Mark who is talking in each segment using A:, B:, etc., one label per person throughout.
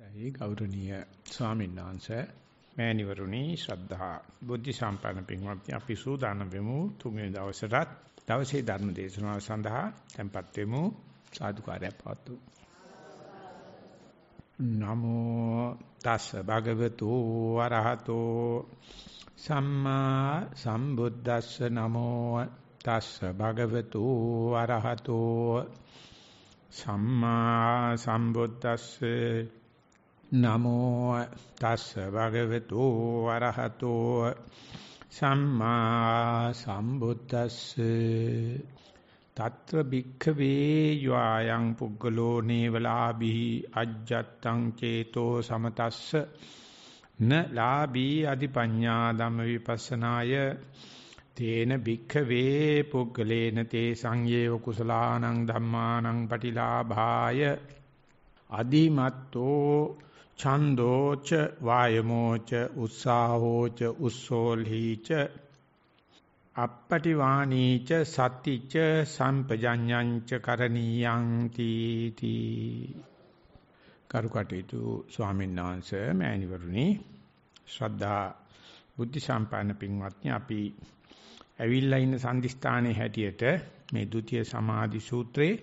A: දැයි ගෞරවනීය ස්වාමීන් වහන්සේ මෑණිවරුනි ශ්‍රද්ධා බුද්ධ සම්පන්න පින්වත්නි අපි සූදානම් වෙමු තුන්වෙනි දවසටත් දවසේ ධර්ම දේශනාව සඳහා tempත් වෙමු සාදුකාරය පවතු නමෝ තස් භගවතු වරහතෝ සම්මා සම්බුද්දස්ස නමෝ තස් භගවතු වරහතෝ සම්මා සම්බුද්දස්සේ නමෝ තස්ස භගවතු වරහතෝ සම්මා සම්බුද්දස්ස తත්‍ර භික්ඛවේ යායන් පුග්ගලෝ නේවලාභී අජ්ජත්තං චේතෝ සමතස්ස න ලාභී අධිපඤ්ඤා ධම්ම විපස්සනාය තේන භික්ඛවේ පුග්ගලේන තේ සංයේව කුසලානං ධම්මානං පටිලාභාය අදිමත්තෝ ඡන්தோච වායමෝච උස්සාහෝච උස්සෝල්හිච අපපටිවාණීච සතිච සම්පජඤ්ඤංච කරණීයං තීති කරුකටේතු ස්වාමීන් වහන්සේ මෑණිවරුනි ශ්‍රද්ධා බුද්ධ සම්පන්න පින්වත්නි අපි ඇවිල්ලා ඉන්න සම්දිස්ථානයේ හැටියට මේ ဒ උතිය සමාධි සූත්‍රයේ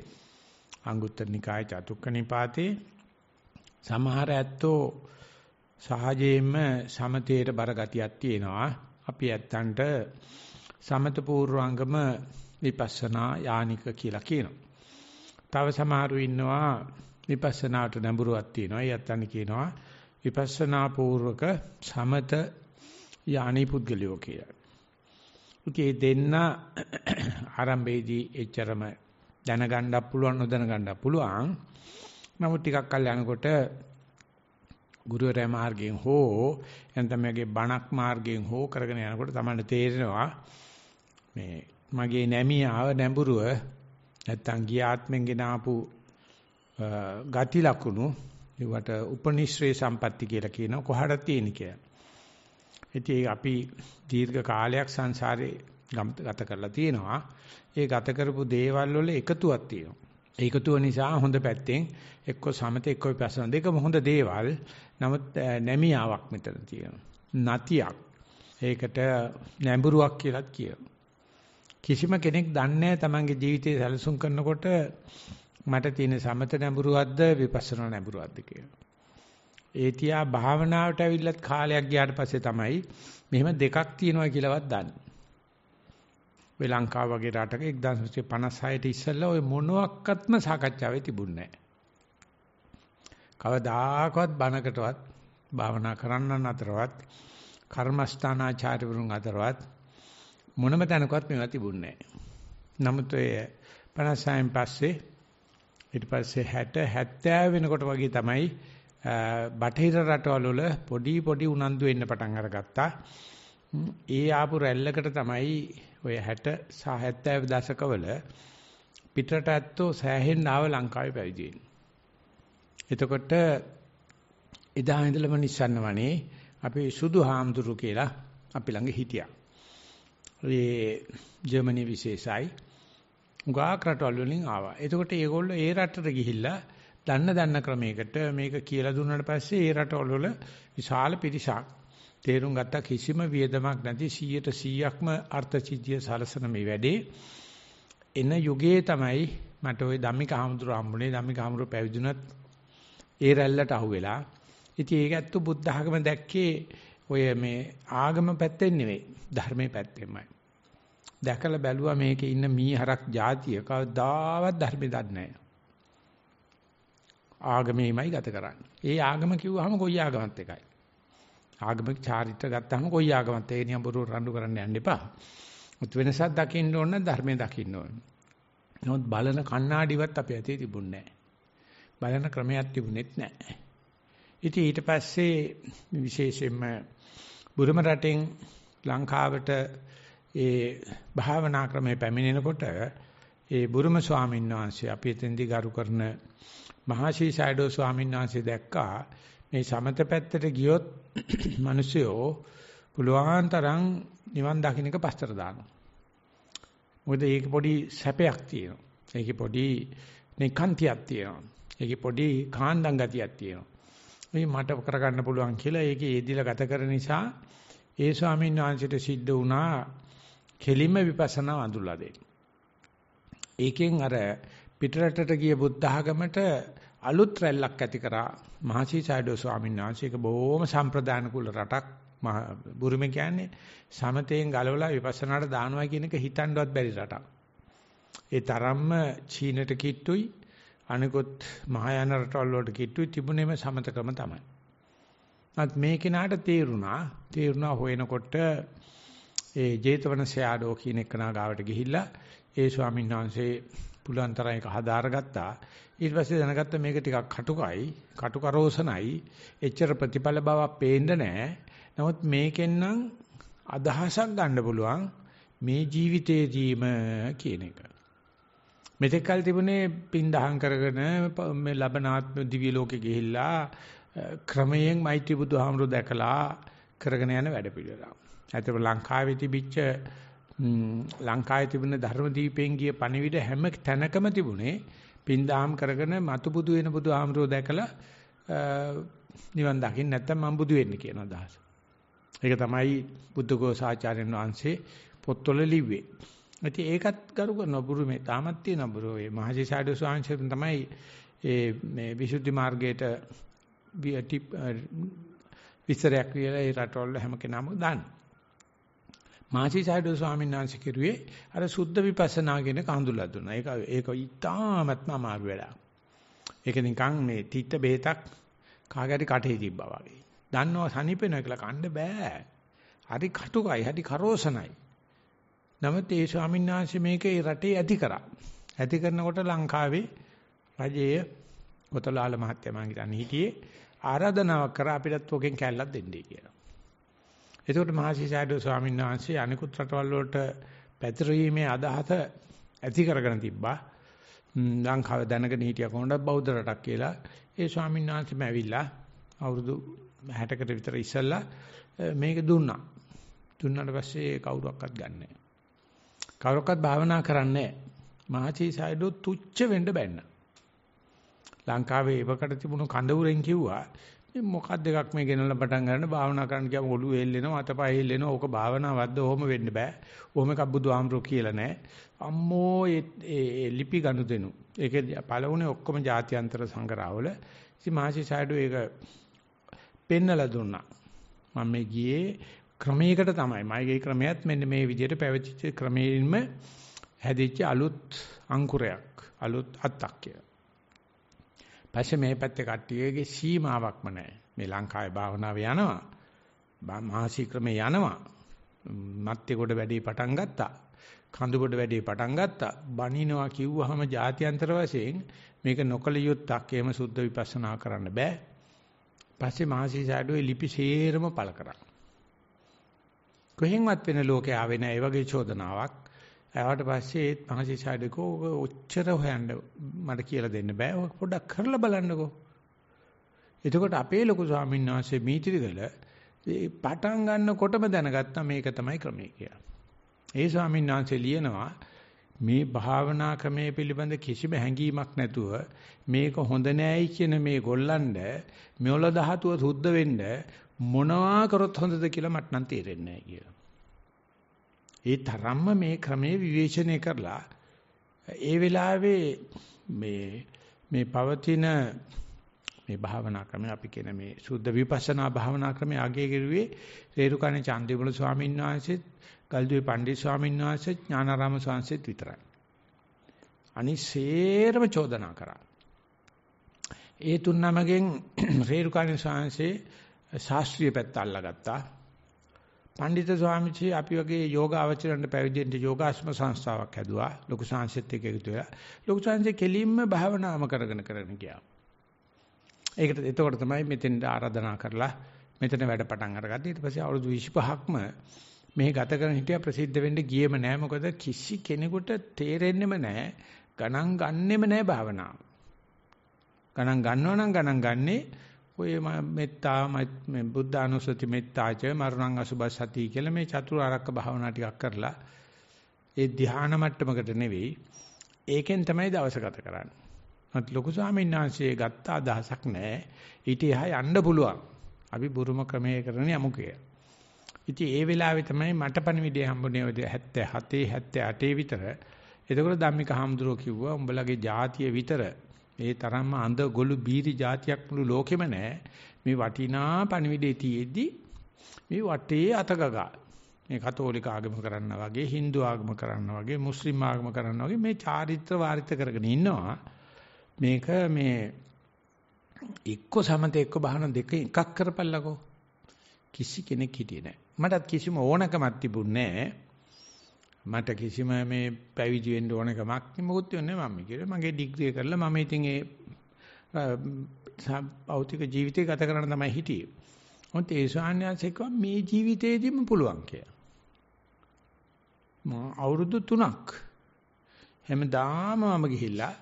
A: අංගුත්තර නිකාය චතුක්ක නිපාතේ සමහර ඇත්තෝ සහජයෙන්ම සමතේට බර ගතියක් තියෙනවා. අපි ඇත්තන්ට සමත පූර්වාංගම විපස්සනා යානික කියලා කියනවා. තව සමහරු ඉන්නවා විපස්සනාට නැඹුරුවක් තියෙනවා. ඒ ඇත්තන් කියනවා විපස්සනා පූර්වක සමත යානි පුද්ගලයෝ කියලා. ඒකේ දෙන්න ආරම්භයේදී එච්චරම දැනගන්නත් පුළුවන් නොදැනගන්නත් පුළුවන්. නමුත් ටිකක් කල් යනකොට ගුරුවරයා මාර්ගයෙන් හෝ නැත්නම් මගේ බණක් මාර්ගයෙන් හෝ කරගෙන යනකොට තමයි තේරෙනවා මේ මගේ නැමියාව නැඹුරුව නැත්නම් ගිය ආත්මෙන් ගෙන ආපු ගති ලකුණු ඒවට උපනිශ්‍රේ සම්පatti කියලා කියන කොහට තියෙන කියලා. ඉතින් අපි දීර්ඝ කාලයක් සංසාරේ ගත කරලා තියෙනවා. ඒ ගත කරපු දේවල් වල එකතුවක් තියෙනවා. ඒකතුව නිසා හොඳ පැත්තෙන් එක්ක සමත එක්ක විපස්සනා දෙකම හොඳ දේවල්. නමුත් නැමියාවක් මෙතන තියෙනවා. නතියක්. ඒකට නැඹුරුවක් කියලාත් කියනවා. කිසිම කෙනෙක් දන්නේ තමන්ගේ ජීවිතය සැලසුම් කරනකොට මට තියෙන සමත නැඹුරුවක්ද විපස්සනා නැඹුරුවක්ද කියලා. ඒ තියා භාවනාවට ඇවිල්ලත් කාලයක් ගියාට පස්සේ තමයි මෙහෙම දෙකක් තියෙනවා කියලාවත් දන්නේ. ඔය ලංකාව වගේ රටක 1956 ට ඉස්සෙල්ලා ඔය මොනවත්ක්ත්ම සාකච්ඡාවේ තිබුණේ නැහැ. කවදාකවත් බණකටවත් භාවනා කරන්නන් අතරවත් කර්මස්ථානාචාර්යවරුන් අතරවත් මොනම තැනකවත් මේවා තිබුණේ නැහැ. නමුත් ඔය 56න් පස්සේ ඊට පස්සේ 60 70 වෙනකොට වගේ තමයි බටහිර රටවල වල පොඩි පොඩි උනන්දු වෙන්න පටන් අරගත්තා. ඒ ආපු රැල්ලකට තමයි ඔය 60 සහ 70 දශකවල පිටරට ඇත්තෝ සෑහෙන්න ආව ලංකාවේ පැවිදි එතකොට එදා ඉඳලම නිස්සන්න වනේ අපි සුදු හාමුදුරු කියලා අපි ළඟ හිටියා. ඒ ජර්මනි විශේෂයි. උගාක් රටවල් වලින් ආවා. එතකොට ඒගොල්ලෝ ඒ රටට ගිහිල්ලා දන්න දන්න ක්‍රමයකට මේක කියලා දුන්නාට පස්සේ ඒ රටවල විශාල පිරිසක් තේරුම් ගත්ත කිසිම වියදමක් නැති 100ට 100ක්ම අර්ථ සිද්ධිය සලසන මේ වැඩේ එන යුගයේ තමයි මට ওই ධම්මික හාමුදුරු හම්බුනේ ධම්මික හාමුදුරු පැවිදුණත් ඒ රැල්ලට අහු වෙලා ඉතින් ඒකත් බුද්ධ ආගම දැක්කේ ඔය මේ ආගම පැත්තෙන් නෙවෙයි ධර්මයේ පැත්තෙන්මයි දැකලා බැලුවා මේකේ ඉන්න මීහරක් જાතිය කවදාවත් ධර්මේ දන්නේ ආගමේමයි ගත කරන්නේ ඒ ආගම කිව්වහම කොයි ආගමත් එකයි ආගමික චාරිත්‍ර ගත්තාම කොයි ආගමත් ඒ නියම බොරු රණ්ඩු කරන්න යන්න එපා. මුත් වෙනසක් දකින්න ඕන ධර්මයේ දකින්න ඕන. නමුත් බලන කණ්ණාඩිවත් අපේ ඇතේ තිබුණේ බලන ක්‍රමයක් තිබුණෙත් නැහැ. ඉතින් ඊට පස්සේ විශේෂයෙන්ම බුරුම රටෙන් ලංකාවට ඒ භාවනා ක්‍රමයේ පැමිණෙනකොට ඒ බුරුම ස්වාමීන් වහන්සේ අපි එතෙන්දී ගරු කරන මහා ශ්‍රී සයඩෝ ස්වාමීන් වහන්සේ දැක්කා මේ සමත පැත්තට ගියොත් මිනිස්සුયો පුළුවන් තරම් නිවන් දකින්න එක පස්තර දානවා. මොකද ඒක පොඩි සැපයක් තියෙනවා. ඒක පොඩි නිකාන්තියක් තියෙනවා. ඒක පොඩි කාන්දම් ගතියක් තියෙනවා. මේ මට කරගන්න පුළුවන් කියලා ඒකේ යෙදිලා ගත කරන නිසා ඒ ස්වාමීන් වහන්සේට සිද්ධ වුණා කෙලිම විපස්සනා අඳුල්ලා දෙන්න. ඒකෙන් අර පිටරටට ගිය බුද්ධ ආගමට අලුත් රැල්ලක් ඇති කරා මහසි සයඩෝ ස්වාමීන් වහන්සේක බොහොම සම්ප්‍රදාන කුල රටක් බුරුමේ කියන්නේ සමතයෙන් ගලවලා විපස්සනාට දානවා කියන එක හිතන්නවත් බැරි රටක්. ඒ තරම්ම චීනට කිට්ටුයි අනිකුත් මහායාන රටවල් වලට කිට්ටුයි තිබුණේම සමත ක්‍රම තමයි. නමුත් මේ කෙනාට තේරුණා තේරුණා හොයනකොට ඒ ජේතවන සයඩෝ කියන එක නාගාවට ගිහිල්ලා ඒ ස්වාමීන් වහන්සේ පුළුවන් තරම් ඒක හදාරගත්තා. ඊට පස්සේ දැනගත්ත මේක ටිකක් කටුකයි, කටුකරෝසනයි, එච්චර ප්‍රතිඵල බවක් පේන්නේ නැහැ. නමුත් මේකෙන් නම් අදහසක් ගන්න පුළුවන් මේ ජීවිතේදීම කියන එක. මෙතෙක් කල තිබුණේ පින්දහම් කරගෙන මේ ලබන ආත්ම දිව්‍ය ලෝකෙ ගිහිල්ලා ක්‍රමයෙන් මෛත්‍රී බුදුහාමුදුර දැකලා කරගෙන යන වැඩ පිළිවෙලා. ඇත්තට ලංකාවේ තිබිච්ච ලංකාවේ තිබුණ ධර්මදීපයෙන් ගිය පණිවිඩ හැම තැනකම තිබුණේ පින්දාම් කරගෙන මතුබුදු වෙන බුදු ආමරෝ දැකලා නිවන් දකින්න නැත්තම් මම බුදු වෙන්න කියන අදහස. ඒක තමයි බුද්ධඝෝසාචාර්යන් වහන්සේ පොත්වල ලිව්වේ. ඉතින් ඒකත් කරු නොබුරු මේ තාමත් තියෙන බුරු ඒ මහජිසාඩු ස්වාමීන් තමයි ඒ මේ විසුද්ධි මාර්ගයට විස්තරයක් කියලා ඒ රටවල හැම කෙනාම දාන්නේ. මාචිසාරද ස්වාමීන් වහන්සේ කිරුවේ අර සුද්ධ විපස්සනා කියන කඳුලක් දුන්නා. ඒක ඒක ඉතාමත්ම අමාරු වැඩක්. ඒක නිකන් මේ තිත්ත බෙහෙතක් කාගරි කටේ තිබ්බා වගේ. දන්නව සනිපෙනවා කියලා කන්න බෑ. හරි කටුකයි, හරි කරෝසනයි. නමුත් ඒ ස්වාමීන් වහන්සේ මේකේ රටේ ඇති කරා. ඇති කරනකොට ලංකාවේ රජයේ කොතලාල මහත්තයා මං හිතන්නේ හිටියේ ආරාධනාවක් කරා අපිටත් ඔකෙන් කැල්ලක් දෙන්නයි කියලා. එතකොට මහසිසාරද ස්වාමීන් වහන්සේ අනිකුත් රටවල් වලට පැතිරීමේ අදහස ඇති කරගෙන තිබ්බා. ලංකාව දැනගෙන හිටිය කොහොමද බෞද්ධ රටක් කියලා. ඒ ස්වාමීන් වහන්සේම ඇවිල්ලා අවුරුදු 60කට විතර ඉස්සෙල්ලා මේක දුන්නා. දුන්නාට පස්සේ කවුරක්වත් ගන්නෑ. කවුරක්වත් භාවනා කරන්නේ නැහැ. මහසිසාරද තුච්ච වෙන්න බැන්නා. ලංකාවේ එවකට තිබුණු කඳවුරෙන් කිව්වා මේ මොකක්ද එකක් මේ ගෙනල්ලා පටන් ගන්න භාවනා කරන්න කියම ඔළුව එල්ලෙනවා අතපය එල්ලෙනවා ඕක භාවනාවක්ද ඔහොම වෙන්න බෑ. ඔහොම එකක් බුදුහාමරෝ කියලා නෑ. අම්මෝ ඒ ලිපි ගනුදෙනු. ඒකේ පළවුණේ ඔක්කොම ජාත්‍යන්තර සංගරාවල. ඉතින් මහසි සයිඩෝ ඒක පෙන්නලා දුන්නා. මම මේ ගියේ ක්‍රමයකට තමයි. මගේ ක්‍රමයක් මෙන්න මේ විදිහට පැවතිච්ච ක්‍රමයෙන්ම හැදිච්ච අලුත් අංකුරයක්. අලුත් අත්තක් කියලා. පස්සේ මේ පැත්තේ කට්ටියගේ සීමාවක්ම නැහැ. මේ ලංකාවේ භාවනාව යනවා. මහසි ක්‍රමේ යනවා. මත්ති කොට වැඩි පටන් ගත්තා. කඳු කොට වැඩි පටන් ගත්තා. බණිනවා කිව්වහම ජාත්‍යන්තර වශයෙන් මේක නොකල යුත්තක් එහෙම සුද්ධ විපස්සනා කරන්න බෑ. පස්සේ මහසි සාඩුවේ ලිපි සේරම පළ කරා. කොහෙන්වත් වෙන ලෝකේ ආවේ නැහැ. ඒ වගේ චෝදනාවක්. ආවට පස්සේ ඒත් මහසිසාඩ කෝ ඔච්චර හොයන්න මට කියලා දෙන්න බෑ. ඔය පොඩ්ඩක් කරලා බලන්නකෝ. එතකොට අපේ ලොකු ස්වාමීන් වහන්සේ මීතිරිගල පටන් ගන්නකොටම දැනගත්තා මේක තමයි ක්‍රමය කියලා. ඒ ස්වාමීන් වහන්සේ ලියනවා මේ භාවනා ක්‍රමයේ පිළිබඳ කිසිම හැඟීමක් නැතුව මේක හොඳ නෑයි කියන මේ ගොල්ලන්ඩ මෙවල ධාතුව සුද්ධ වෙන්න මොනවා කරොත් හොඳද කියලා මට නම් තේරෙන්නේ නෑ කියලා. ඒ තරම්ම මේ ක්‍රමේ විවේචනය කරලා ඒ වෙලාවේ මේ මේ පවතින මේ භාවනා ක්‍රමය අපි කියන මේ සුද්ධ විපස්සනා භාවනා ක්‍රමය අගය කෙරුවේ රේරුකාණේ චන්දිමුල ස්වාමීන් වහන්සේත් ගල්දුවේ පණ්ඩිත ස්වාමීන් වහන්සේත් ඥානාරාම ස්වාමීන්සේත් විතරයි. අනිසේරම චෝදනා කරා. ඒ තුන් නමගෙන් රේරුකාණේ ස්වාමීන්සේ ශාස්ත්‍රීය පැත්ත අල්ලගත්තා. පඬිත ස්වාමීචි අපි වගේ යෝගාවචරණ පැවිදෙන්න යෝගාශ්‍රම සංස්ථාවක් හැදුවා. ලොකු සංසෙත් එක්ක එකතු වෙලා. ලොකු සංසෙ කෙලින්ම භාවනාම කරගෙන කරගෙන ගියා. ඒකට එතකොට තමයි මෙතෙන්ට ආරාධනා කරලා මෙතන වැඩ පටන් අරගත්තේ. ඊට පස්සේ අවුරුදු 25ක්ම මේ ගත කරන හිටියා ප්‍රසිද්ධ වෙන්න ගියේම නෑ. මොකද කිසි කෙනෙකුට තේරෙන්නෙම නෑ. ගණන් ගන්නෙම නෑ භාවනාව. ගණන් ගන්නවා නම් ගණන් ගන්නේ ඔය මෙත්තා මේ බුද්ධ අනුසති මෙත්තාච මරණං අසුබසති කියලා මේ චතුරාර්යක භාවනා ටිකක් කරලා ඒ ධ්‍යාන මට්ටමකට නෙවෙයි ඒකෙන් තමයි දවස ගත කරන්නේ. මත ලොකු ස්වාමීන් වහන්සේ ගත්ත අදහසක් නෑ. ඊට එහා යන්න පුළුවන්. අපි බුරුම ක්‍රමයේ කරන යමුකය. ඉතින් ඒ වෙලාවේ තමයි මට පණිවිඩය හම්බුනේ 77 78 විතර. එතකොට ධම්මික හම්දුරෝ කිව්වා උඹලගේ ජාතිය විතර ඒ තරම්ම අඳ ගොළු බීරි જાතියක් මුළු ලෝකෙම නැහැ. මේ වටිනා පණිවිඩේ තියේදී මේ වටේ අතගගා. මේ කතෝලික ආගම කරන්න වගේ, Hindu ආගම කරන්න වගේ, මුස්ලිම් ආගම කරන්න වගේ මේ චාරිත්‍ර වාරිත්‍ර කරගෙන ඉන්නවා. මේක මේ එක්ක සමත එක්ක බහන දෙක එකක් කරපල්ලකෝ. කිසි කෙනෙක් හිටියේ නැහැ. මටත් කිසිම ඕනකමක් තිබුණේ නැහැ. මට කිසිම මේ පැවිදි වෙන්න ඕන කමක් මොකුත් වෙන්නේ මම කියලා මගේ ඩිග්‍රී කරලා මම ඉතින් ඒ භෞතික ජීවිතය ගත කරන්න තමයි හිටියේ. මොකද ඒ ශාන්‍යංශක මේ ජීවිතේදීම පුළුවන් කියලා. මම අවුරුදු 3ක් හැමදාම මම ගිහිල්ලා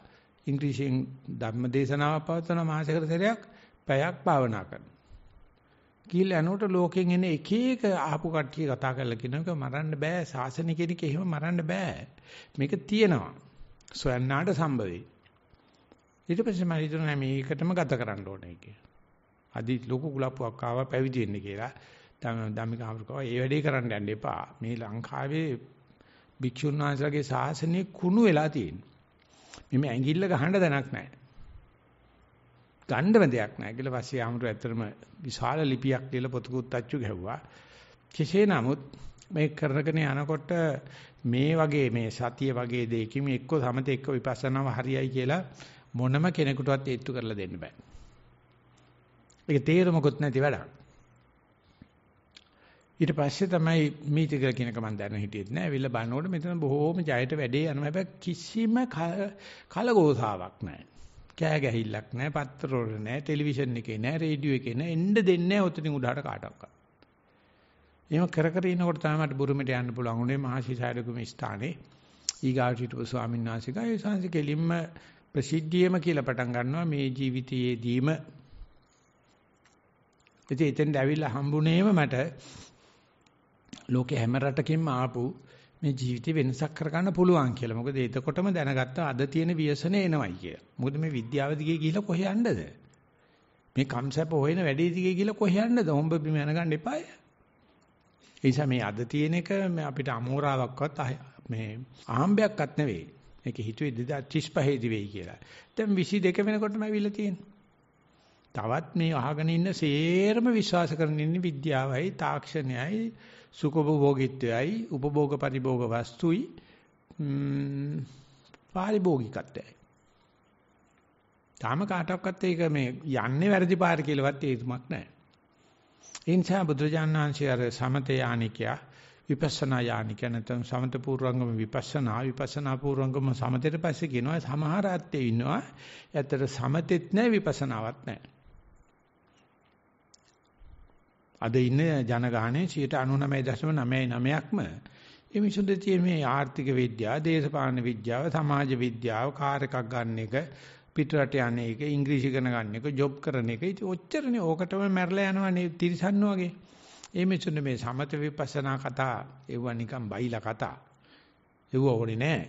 A: ඉංග්‍රීසියෙන් ධර්ම දේශනාවක් පවත්වන මාසයකට සැරයක් පැයක් භාවනා කරනවා. ගිහිල්ලා යනකොට ලෝකෙන් එන එක එක ආපු කට්ටිය කතා කරලා කියනවා මරන්න බෑ සාසන කෙනෙක් එහෙම මරන්න බෑ මේක තියෙනවා සොයන්නාට සම්භවේ ඊට පස්සේ මම හිතනවා මේකටම ගත කරන්න ඕනේ කියලා අදි ලොකු කුලප්පුවක් ආවා පැවිදි වෙන්න කියලා ධම්මික හමුකව ඒ වැඩේ කරන්න යන්න එපා මේ ලංකාවේ භික්ෂුන් වහන්සේලාගේ ශාසනය කුණු වෙලා තියෙනවා මේ ඇඟිල්ල ගහන්න දැනක් නැහැ ගණ්ඩම දෙයක් නැහැ කියලා පස්සේ ආමතු ඇත්තටම විශාල ලිපියක් ලියලා පොතකුත් අච්චු ගැහුවා. කෙසේ නමුත් මේ කරගෙන යනකොට මේ වගේ මේ සතිය වගේ දෙයකින් එක්ක සමත එක්ක විපස්සනාව හරියයි කියලා මොනම කෙනෙකුටවත් ඒත්තු කරලා දෙන්න බෑ. ඒක තේරෙමකුත් නැති වැඩක්. ඊට පස්සේ තමයි මීතික කියනක මම දැන හිටියෙත් නෑ. ඇවිල්ලා බලනකොට මෙතන බොහෝම ජයට වැඩේ යනවා. හැබැයි කිසිම කලගෝසාවක් නෑ. කෑ ගැහිල්ලක් නැහැ, පත්තරවල නැහැ, ටෙලිවිෂන් එකේ නැහැ, රේඩියෝ එකේ නැහැ, එන්න දෙන්නේ නැහැ ඔතනින් උඩහට කාටවත්. එහෙම කර කර ඉනකොට තමයි මට බුරුමෙට යන්න පුළුවන් උනේ මහසිසාරකුම ස්ථානේ. ඊගාට හිටපු ස්වාමීන් වහන්සේ ගායේ සංසි කෙලින්ම ප්‍රසිද්ධියම කියලා පටන් ගන්නවා මේ ජීවිතයේදීම. ඉතින් එතෙන්ද ඇවිල්ලා හම්බුනේම මට ලෝකේ හැම රටකින්ම ආපු මේ ජීවිතේ වෙනසක් කරගන්න පුළුවන් කියලා. මොකද එතකොටම දැනගත්තා අද තියෙන ව්‍යසන එනවයි කියලා. මොකද මේ විද්‍යාව දිගේ ගිහිල්ලා කොහෙ යන්නද? මේ කම්සප්ප හොයන වැඩේ දිගේ ගිහිල්ලා කොහෙ යන්නද? හොම්බ බිම යනගන්න එපාය. ඒ නිසා මේ අද තියෙන එක අපිට අමෝරාවක්වත් මේ ආහම්බයක්වත් නෙවෙයි. මේක හිතුවේ 2035 දී වෙයි කියලා. දැන් 22 වෙනකොටම ඇවිල්ලා තියෙනවා. තවත් මේ අහගෙන ඉන්න සේරම විශ්වාස කරන ඉන්නේ විද්‍යාවයි තාක්ෂණයයි සුඛභෝගීත්වයයි උපභෝග පරිභෝග වස්තුයි පාරිභෝගිකත්වයයි. තාම කාටවත් ඒක මේ යන්නේ වැරදි පාර කියලාවත් ඒතුමක් නැහැ. ඒ නිසා බුදුරජාණන් වහන්සේ අර සමතේ ආනිකයා විපස්සනා යානික නැත්නම් සමත පූර්වංගම විපස්සනා විපස්සනා පූර්වංගම සමතේට පස්සේ කියනවා සමහර අත්යේ ඉන්නවා. ඇත්තට සමතෙත් නැහැ විපස්සනාවක් නැහැ. අද ඉන්න ජනගහනයේ 99.99%ක්ම මේ මිනිසුන්ට තියෙන මේ ආර්ථික විද්‍යාව, දේශපාලන විද්‍යාව, සමාජ විද්‍යාව, කාර් එකක් ගන්න එක, පිටරට යන එක, ඉංග්‍රීසි ඉගෙන ගන්න එක, ජොබ් කරන එක. ඉතින් ඔච්චරනේ ඕකටම මැරලා යනවනේ තිරිසන් වගේ. මේ මිනිසුන්ට මේ සමත විපස්සනා කතා, ඒවා නිකන් බයිලා කතා. ඒව ඕනේ නෑ.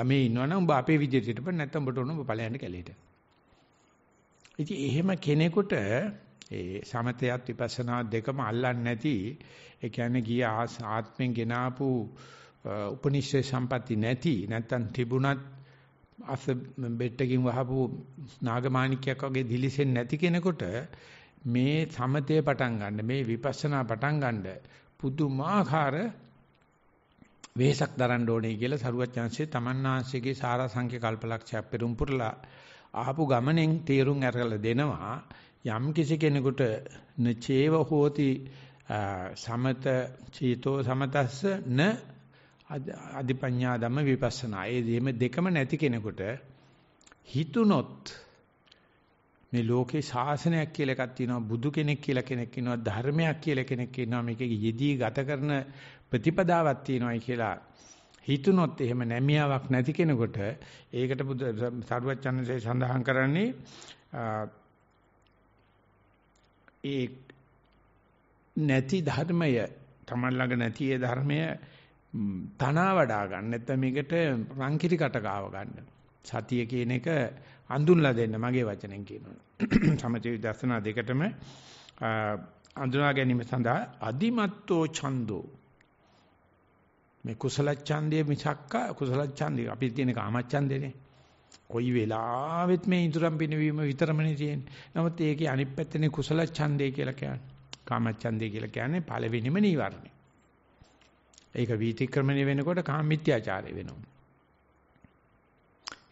A: ගමේ ඉන්නවනම් උඹ අපේ විදියට හිටපන් නැත්නම් උඹට උන උඹ ඵලයන් කැලේට. ඉතින් එහෙම කෙනෙකුට ඒ සමතයත් විපස්සනා දෙකම අල්ලන්නේ නැති ඒ කියන්නේ ගිය ආත්මෙන් ගෙනාපු උපනිෂේ සම්පatti නැති නැත්තම් තිබුණත් අස බෙට්ටකින් වහපු නාගමාණිකයක් වගේ දිලිසෙන්නේ නැති කෙනෙකුට මේ සමතය පටන් ගන්න මේ විපස්සනා පටන් ගන්න පුදුමාකාර වෙහසක් දරන්න ඕනේ කියලා සරුවත් chance තමන්නාංශයේ සාරාංශික කල්පලක්ෂය පෙරම්පුරලා ආපු ගමනෙන් තීරුම් අරගලා දෙනවා යම් කිසි කෙනෙකුට නචේව හෝති සමත චීතෝ සමතස්ස න අධිපඤ්ඤා ධම්ම විපස්සනා. ඒ දෙම දෙකම නැති කෙනෙකුට හිතුනොත් මේ ලෝකේ ශාසනයක් කියලා එකක් තියෙනවා බුදු කෙනෙක් කියලා කෙනෙක් ඉන්නවා ධර්මයක් කියලා කෙනෙක් ඉන්නවා මේකේ යෙදී ගත කරන ප්‍රතිපදාවක් තියෙනවායි කියලා හිතුනොත් එහෙම නැමියාවක් නැති කෙනෙකුට ඒකට බුදු සරුවචනසේ සඳහන් කරන්නේ ඒ නැති ධර්මය Taman ළඟ නැති ඒ ධර්මය තනවා වඩා ගන්න නැත්නම් මේකට රංකිරි කට ගාව ගන්න. සතිය කියන එක අඳුන්ලා දෙන්න මගේ වචනෙන් කියනවා. සමථ විදර්ශනා දෙකටම අඳුනා ගැනීම සඳහා අදිමත්තෝ ඡන්தோ මේ කුසල ඡන්දය මිසක්ක කුසල ඡන්දය අපි තියෙන කාම ඡන්දේනේ. කොයි වෙලාවෙත් මේ ඉදරම් පිනවීම විතරමනේ තියෙන්නේ. නමුත් ඒකේ අනිත් පැත්තනේ කුසල ඡන්දේ කියලා කියන්නේ. කාම ඡන්දේ කියලා කියන්නේ පළවෙනිම නීවරණය. ඒක වීතික්‍රමණය වෙනකොට කාමමිත්‍යාචාරය වෙනවා.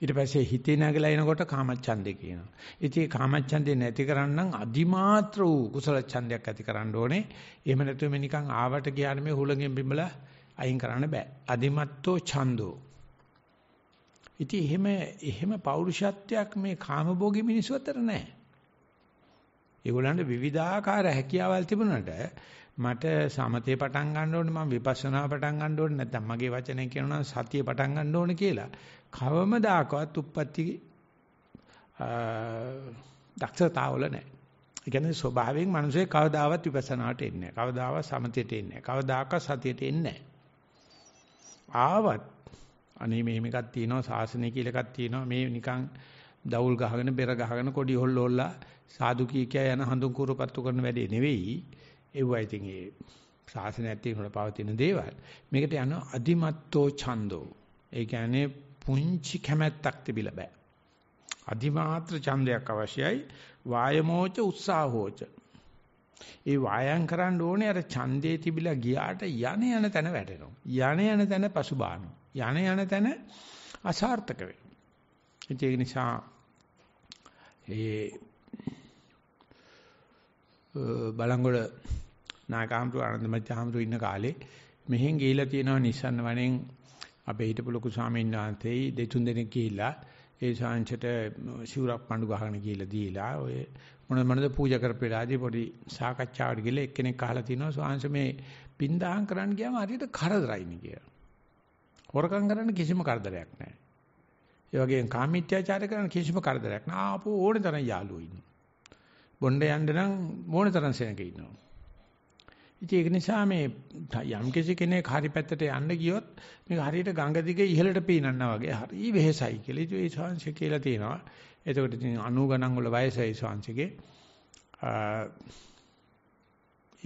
A: ඊට පස්සේ හිතේ නැගලා එනකොට කාමච්ඡන්දේ කියනවා. ඉතින් කාමච්ඡන්දේ නැති කරන්නම් අදිමාත්‍ර වූ කුසල ඡන්දයක් ඇති කරන්න ඕනේ. එහෙම නැතුව මේ නිකන් ආවට ගියාම මේ හුලඟෙන් බිමලා අයින් කරන්න බෑ. අදිමත්තෝ ඡන්தோ ඉතින් එහෙම එහෙම පෞරුෂත්වයක් මේ කාමභෝගී මිනිස්සු අතර නැහැ. ඒගොල්ලන්ට විවිධාකාර හැකියාවල් තිබුණාට මට සමතේ පටන් ගන්න ඕනේ මම විපස්සනා පටන් ගන්න ඕනේ නැත්නම් මගේ වචනේ කියනවා සතිය පටන් ගන්න ඕනේ කියලා. කවමදාකවත් උප්පත්ති දක්ෂතාවල නැහැ. ඒ කියන්නේ ස්වභාවයෙන් මිනිස්සේ කවදාවත් විපස්සනාට එන්නේ නැහැ. කවදාවත් සමතේට එන්නේ නැහැ. කවදාකවත් සතියට එන්නේ නැහැ. ආවත් අනේ මෙහෙම එකක් තියෙනවා සාසනය කියලා එකක් තියෙනවා මේ නිකන් දවුල් ගහගෙන බෙර ගහගෙන කොඩි හොල්ලෝල්ලා සාදු කීකියා යන හඳුන් කූරපත්තු කරන වැඩේ නෙවෙයි ඒවා ඉතින් ඒ ශාසනයත් තියෙන පවතින දේවල් මේකට යන අදිමත්තෝ ඡන්தோ ඒ කියන්නේ පුංචි කැමැත්තක් තිබිලා බෑ අදිමාත්‍ර ඡන්දයක් අවශ්‍යයි වායමෝච උස්සාහෝච ඒ වායම් කරන්න ඕනේ අර ඡන්දේ තිබිලා ගියාට යන යන තැන වැටෙනවා යන යන තැන පසුබානවා යන යන තැන අසාර්ථක වෙනවා. ඒක නිසා ඒ බලංගොඩ නායකහමතු ආනන්දමච්චහමතු ඉන්න කාලේ මෙහෙන් ගිහිලා තියෙනවා නිස්සන්න වණෙන් අපේ හිටපු ලොකු ස්වාමීන් වහන්සේයි දෙතුන් දෙනෙක් ගිහිලා ඒ ශාංශයට සිවුරක් පඬු ගහගෙන ගිහිලා දීලා ඔය මොන මොනද පූජා කරපේලාදී පොඩි සාකච්ඡාවකට ගිහිල්ලා එක්කෙනෙක් අහලා තිනවා ස්වාංශ මේ පින්දාහම් කරන්න ගියාම හරියට කරදරයිනේ කියලා. හොරකම් කරන්න කිසිම කරදරයක් නැහැ. ඒ වගේම කාමීත්‍යාචාර කරන්න කිසිම කරදරයක් නැහැ. ආපෝ ඕනේ තරම් යාළුවෝ ඉන්නවා. බොණ්ඩ යන්න නම් ඕනේ තරම් සෙනඟ ඉන්නවා. ඉතින් ඒක නිසා මේ යම් කිසි කෙනෙක් හරි පැත්තට යන්න ගියොත් මේක හරියට ගඟ දිගේ ඉහළට පීනන්නා වගේ හරි වෙහෙසයි කියලා. ඉතින් ඒ ශාංශය කියලා තියෙනවා. එතකොට ඉතින් 90 ගණන් වල වයසයි ශාංශිකේ.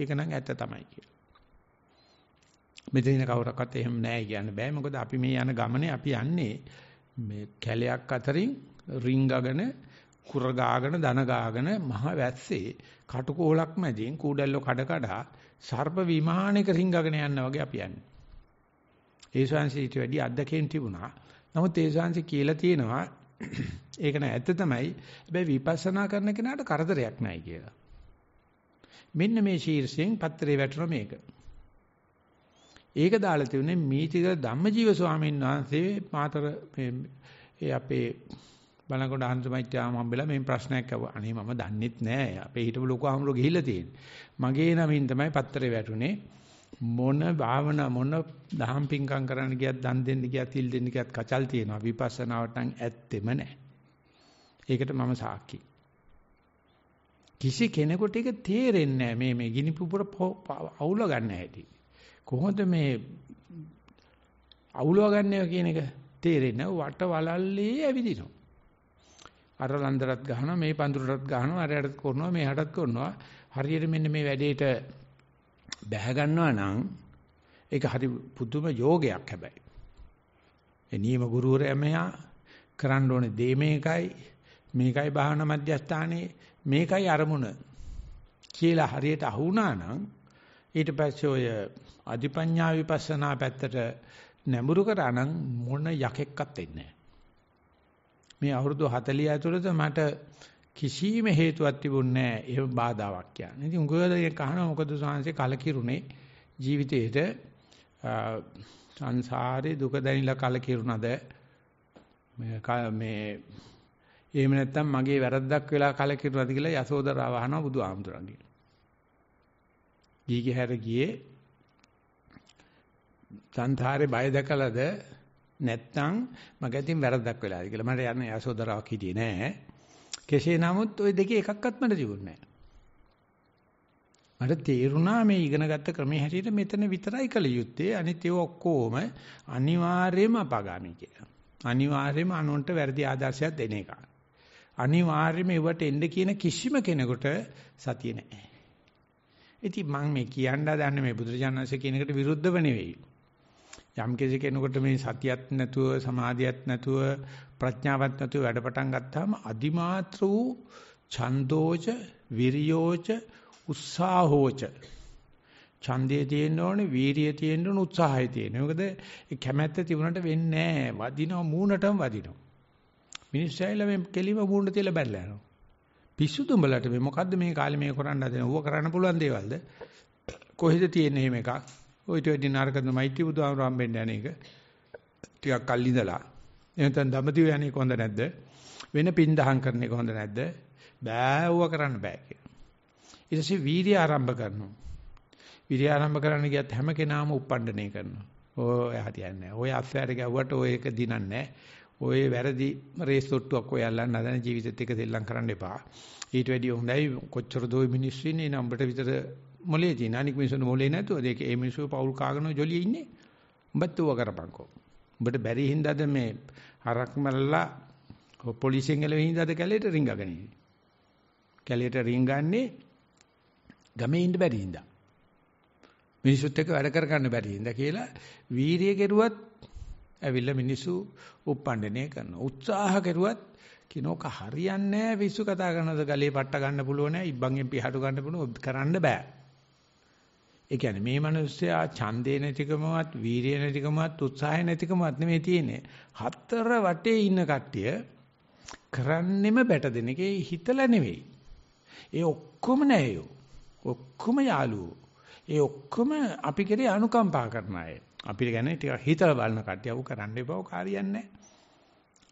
A: ඒක නම් ඇත්ත තමයි කියලා. මෙතන කවුරක්වත් එහෙම නැහැ කියන්න බෑ. මොකද අපි මේ යන ගමනේ අපි යන්නේ මේ කැලයක් අතරින් රිංගගෙන කුර ගාගෙන දන ගාගෙන මහ වැස්සේ කටුකෝලක් මැදින් කූඩැල්ලෝ කඩ කඩ සර්ප විමානයක රිංගගෙන යනවා වගේ අපි යන්නේ. ඒ ශාන්සිට වැඩි අද්දකෙන් තිබුණා. නමුත් ඒ ශාන්සි කියලා තියෙනවා ඒක නෑ ඇත්ත තමයි. හැබැයි විපස්සනා කරන කෙනාට කරදරයක් නෑ කියලා. මෙන්න මේ ශීර්ෂයෙන් පත්‍රේ වැටුණ මේක. ඒක දාලා තියුනේ මීතිගල ධම්මජීව ස්වාමීන් වහන්සේ මාතර මේ අපේ බලනකොට අහන්ත මෛත්‍යාම හම්බෙලා මේ ප්‍රශ්නයක් අහුවා. අනේ මම දන්නෙත් නෑ. අපේ හිටපු ලොකු ආමරෝ ගිහිල්ලා තියෙන්නේ. මගේ නමින් තමයි පත්‍රේ වැටුනේ. මොන භාවනා මොන දහම් පිංකම් කරන්න ගියත් දන් දෙන්න ගියත් තිල් දෙන්න ගියත් කචල් තියෙනවා. විපස්සනාවට නම් ඇත්තෙම නෑ. ඒකට මම සාක්ෂි. කිසි කෙනෙකුට ඒක තේරෙන්නේ නෑ. මේ මේ ගිනි පුපුර අවුල ගන්න හැටි. කොහොමද මේ අවුලව ගන්නව කියන එක තේරෙන්නේ වට වලල්ලේ ඇවිදිනවා. අර ලන්දරත් ගහනවා මේ පඳුරටත් ගහනවා අරයටත් කරනවා මෙහාටත් කරනවා හරියට මෙන්න මේ වැඩේට බැහැ ගන්නවා නම් ඒක හරි පුදුම යෝගයක් හැබැයි. ඒ නියම ගුරුවරයා මෙයා කරන්න ඕනේ දේ මේකයි මේකයි භාවනා මධ්‍යස්ථානයේ මේකයි අරමුණ කියලා හරියට අහුණා නම් ඊට පස්සේ ඔය අධිපඤ්ඤා විපස්සනා පැත්තට නැඹුරු කරා නම් මොන යකෙක්වත් එන්නේ මේ අවුරුදු 40 ඇතුළත මට කිසිම හේතුවක් තිබුණේ නැහැ එහෙම බාධාවක් කියන්නේ. ඉතින් උගලේ කහන මොකද සාංශේ කලකිරුනේ ජීවිතේට සංසාරේ දුක දැනිලා කලකිරුණද මේ එහෙම නැත්තම් මගේ වැරද්දක් වෙලා කලකිරුණාද කියලා යසෝදරාව අහනවා බුදු ආමතුරන්ගෙන්. ගීගහැර ගියේ සංසාරේ බය දැකලාද නැත්නම් මගදීන් වැරද්දක් වෙලාද කියලා මට යන්නේ යසෝදරාවක් හිටියේ නෑ. කෙසේ නමුත් ওই දෙකේ එකක්වත් මට තිබුණේ නෑ. මට තේරුණා මේ ඉගෙනගත්ත ක්‍රමයේ හැටියට මෙතන විතරයි කළ යුත්තේ අනිත් ඒවා ඔක්කොම අනිවාර්යයෙන්ම අපාගාමි කියලා. අනිවාර්යයෙන්ම අනුන්ට වැරදි ආදර්ශයක් දෙන එක. අනිවාර්යයෙන්ම ඒවට එන්න කියන කිසිම කෙනෙකුට සතිය නෑ. ඉතින් මම මේ කියන්න හදන්නේ මේ බුදුරජාණන්සේ කියන එකට විරුද්ධව නෙවෙයි. යම් කෙනෙකුට මේ සතියත් නැතුව සමාධියත් නැතුව ප්‍රඥාවත් නැතුව වැඩපටන් ගත්තාම අදිමාත්‍ර වූ ඡන්தோච විරියෝච උස්සාහෝච ඡන්දේ තියෙන්න ඕනේ, වීරිය තියෙන්න ඕනේ, උත්සාහය තියෙන්න. මොකද ඒ කැමැත්ත තිබුණට වෙන්නේ නැහැ. වදිනව මූණටම වදිනව. මිනිස්සයලා මේ කෙලිම මූණට තියලා බැලලා යනවා. පිස්සු දුඹලට මේ මොකද්ද මේ කාලේ මේ කරන්න හදන ඌව කරන්න පුළුවන් දේවල්ද කොහෙද තියෙන්නේ එහෙම එකක් ඔය ඊට වැඩි නරක තමයි බුදුහාමුදුරු හම්බෙන්න යන එක ටිකක් කල් ඉඳලා එහෙනම් දඹදිව යන්නේ කොහොඳ නැද්ද වෙන පින් දහම් කරන එක හොඳ නැද්ද බෑ ඌව කරන්න බෑ කියලා ඊට පස්සේ වීර්ය ආරම්භ කරනවා වීර්ය ආරම්භ කරන්න ගියත් හැම කෙනාම උපණ්ඩණය කරනවා ඔය හරියන්නේ නැහැ ඔය අස්සයට ගැව්වට ඔය එක දිනන්නේ නැහැ ඔය වැරදි රේස් ඔට්ටුවක් ඔය අල්ලන්න හදන ජීවිතෙත් එක දෙල්ලම් කරන්න එපා. ඊට වැඩිය හොඳයි කොච්චර දෝ මිනිස්සු ඉන්නේ නම්බට විතර මොලේ තියෙන අනික මිනිස්සුන්ට මොලේ නැතුව ඒක ඒ මිනිස්සු පවුල් කාගෙන ජොලිය ඉන්නේ. උඹත් ඌව කරපන්කෝ. උඹට බැරි හින්දාද මේ හරක් මල්ලලා පොලිසියෙන් එළවෙ හින්දාද කැලේට රිංගගෙන ඉන්නේ. කැලේට රිංගන්නේ ගමේ ඉන්න බැරි හින්දා. මිනිසුත් එක්ක වැඩ කරගන්න බැරි හින්දා කියලා වීරිය කෙරුවත් ඇවිල්ලා මිනිස්සු උප්පණ්ඩනය කරනවා. උත්සාහ කරුවත් කිනෝක හරියන්නේ නැහැ විශ්සු කතා කරනද ගලේ පට්ට ගන්න පුළුවන් නැහැ ඉබ්බන්ගෙන් පිහාට ගන්න පුළුවන් කරන්න බෑ. ඒ කියන්නේ මේ මිනිස්සයා ඡන්දේ නැතිකමවත් වීරිය නැතිකමවත් උත්සාහය නැතිකමවත් නෙමෙයි තියෙන්නේ. හතර වටේ ඉන්න කට්ටිය කරන්නෙම බැට දෙන එකේ හිතලා නෙවෙයි. ඒ ඔක්කොම නෑයෝ. ඔක්කොම යාළුවෝ. ඒ ඔක්කොම අපි කෙරේ අනුකම්පා කරන අය. අපිට කියන්නේ ටිකක් හිතලා බලන කට්ටිය අවු කරන්න එපා. ඔක හරියන්නේ නැහැ.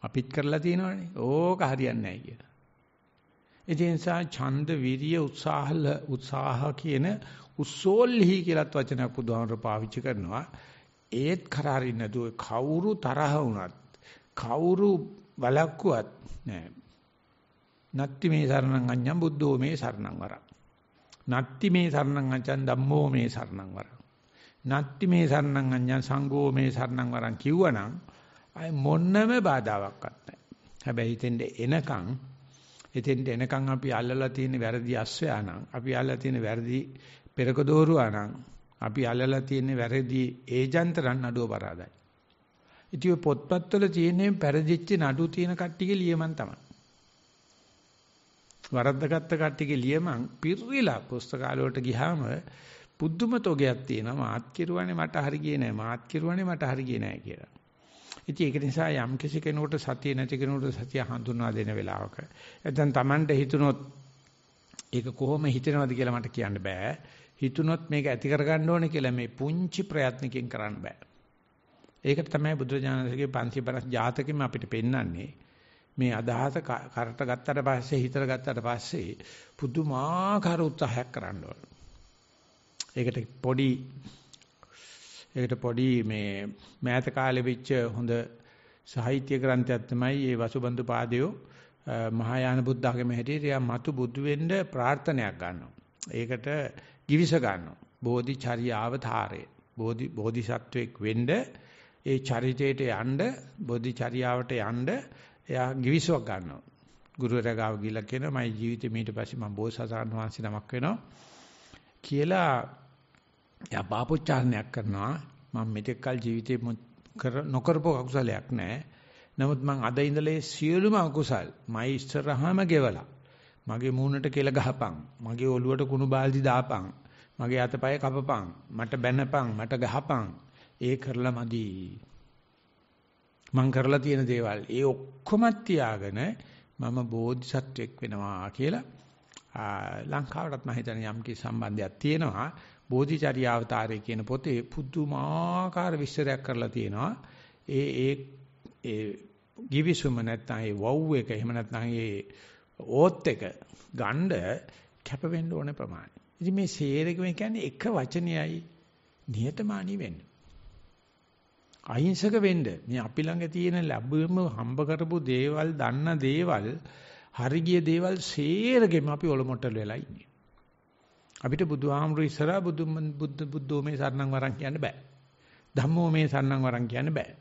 A: අපිත් කරලා තියෙනවනේ. ඕක හරියන්නේ නැහැ කියලා. ඒ නිසා ඡන්ද විරිය උත්සාහල උත්සාහ කියන උස්සෝල්හි කියලාත් වචනයක් බුදුහාමර පාවිච්චි කරනවා. ඒත් කරාරින් නැතුව කවුරු තරහ වුණත් කවුරු වලක්කුවත් නෑ. නත්ති මේ සරණං අඤ්ඤං බුද්ධෝ මේ සරණං වරං. නත්ති මේ සරණං අඤ්ඤං ධම්මෝ මේ සරණං වරං. නත්ති මේ සරණං අඤ්ඤං සංඝෝ මේ සරණං වරන් කිව්වනම් අය මොන්නම බාධාවක්වත් නැහැ. හැබැයි හිතෙන්ද එනකන් හිතෙන්ද එනකන් අපි අල්ලලා තියෙන වැරදි අස්වැයා නම් අපි අල්ලලා තියෙන වැරදි පෙරක දෝරුවා නම් අපි අල්ලලා තියෙන වැරදි ඒජන්තරන් නඩුව පරාදයි. ඉතින් ඔය පොත්පත්වල තියෙන පෙරදිච්ච නඩු තියෙන කට්ටියගේ ලියමන් තමයි. වරද්දගත්ත කට්ටියගේ ලියමන් පිරිලා පුස්තකාලවලට ගියාම පුදුම තොගයක් තියෙනවා මාත් කිරුවනේ මට හරි ගියේ නැහැ මාත් කිරුවනේ මට හරි ගියේ නැහැ කියලා. ඉතින් ඒක නිසා යම් කිසි කෙනෙකුට සතිය නැති කෙනෙකුට සතිය හඳුන්වා දෙන වෙලාවක නැත්නම් Tamanට හිතුනොත් ඒක කොහොම හිතෙනවද කියලා මට කියන්න බෑ. හිතුනොත් මේක ඇති කරගන්න ඕනේ කියලා මේ පුංචි ප්‍රයත්නකින් කරන්න බෑ. ඒකට තමයි බුදුරජාණන්සේගේ පන්ති බරස් ජාතකෙම අපිට පෙන්වන්නේ. මේ අදහස කරට ගත්තට පස්සේ හිතට ගත්තට පස්සේ පුදුමාකාර උත්සාහයක් කරන්න ඕනේ. ඒකට පොඩි ඒකට පොඩි මේ මෑත කාලෙ වෙච්ච හොඳ සාහිත්‍ය ග්‍රන්ථයක් තමයි මේ වසුබන්දු පාදයෝ මහායාන බුද්ධ ආගම හැටියට යා මතු බුදු වෙන්න ප්‍රාර්ථනාවක් ගන්නවා. ඒකට givis ගන්නවා. බෝධිචර්යාව ධාරය. බෝධි බෝධිසත්වෙක් වෙන්න ඒ චරිතයට යන්න බෝධිචර්යාවට යන්න එයා givisක් ගන්නවා. ගුරුවරයා ගාව ගිහිල්ලා කියනවා මගේ ජීවිතේ ඊට පස්සේ මම බෝසතාණන් වහන්සේ නමක් වෙනවා කියලා එයා පාපොච්චාරණයක් කරනවා මම මෙතෙක්කල් ජීවිතේ කර නොකරපු අකුසලයක් නැහැ. නමුත් මං අද ඉඳලා සියලුම අකුසල් මයි ඉස්සරහාම ගෙවලා මගේ මූණට කෙල ගහපන් මගේ ඔළුවට කුණු බාල්දි දාපන් මගේ අතපය කපපන් මට බැනපන් මට ගහපන් ඒ කරලා මදි මං කරලා තියෙන දේවල් ඒ ඔක්කොම තියාගෙන මම බෝධිසත්වෙක් වෙනවා කියලා ලංකාවටත් මම හිතන්නේ යම්කි සම්බන්ධයක් තියෙනවා බෝධිචර්යාවතාරය කියන පොතේ පුදුමාකාර විස්තරයක් කරලා තියෙනවා. ඒ ඒ ඒ givisuma නැත්නම් ඒ වව් එක එහෙම නැත්නම් ඒ ඕත් එක ගණ්ඩ කැප වෙන්න ඕන ප්‍රමාණය. ඉතින් මේ සේරකම කියන්නේ එක වචනයයි නිහතමානී වෙන්න. අහිංසක වෙන්න. මේ අපි ළඟ තියෙන ලැබෙම හම්බ කරපු දේවල්, දන්න දේවල්, හරිගිය දේවල් සේරගෙම අපි ඔලොමොට්ටල් වෙලා ඉන්නේ. අපිට බුදුහාමුදුරු ඉස්සරහා බුදුම බුද්ධ බුද්ධෝ මේ සරණං වරන් කියන්න බෑ. ධම්මෝ මේ සරණං වරන් කියන්න බෑ.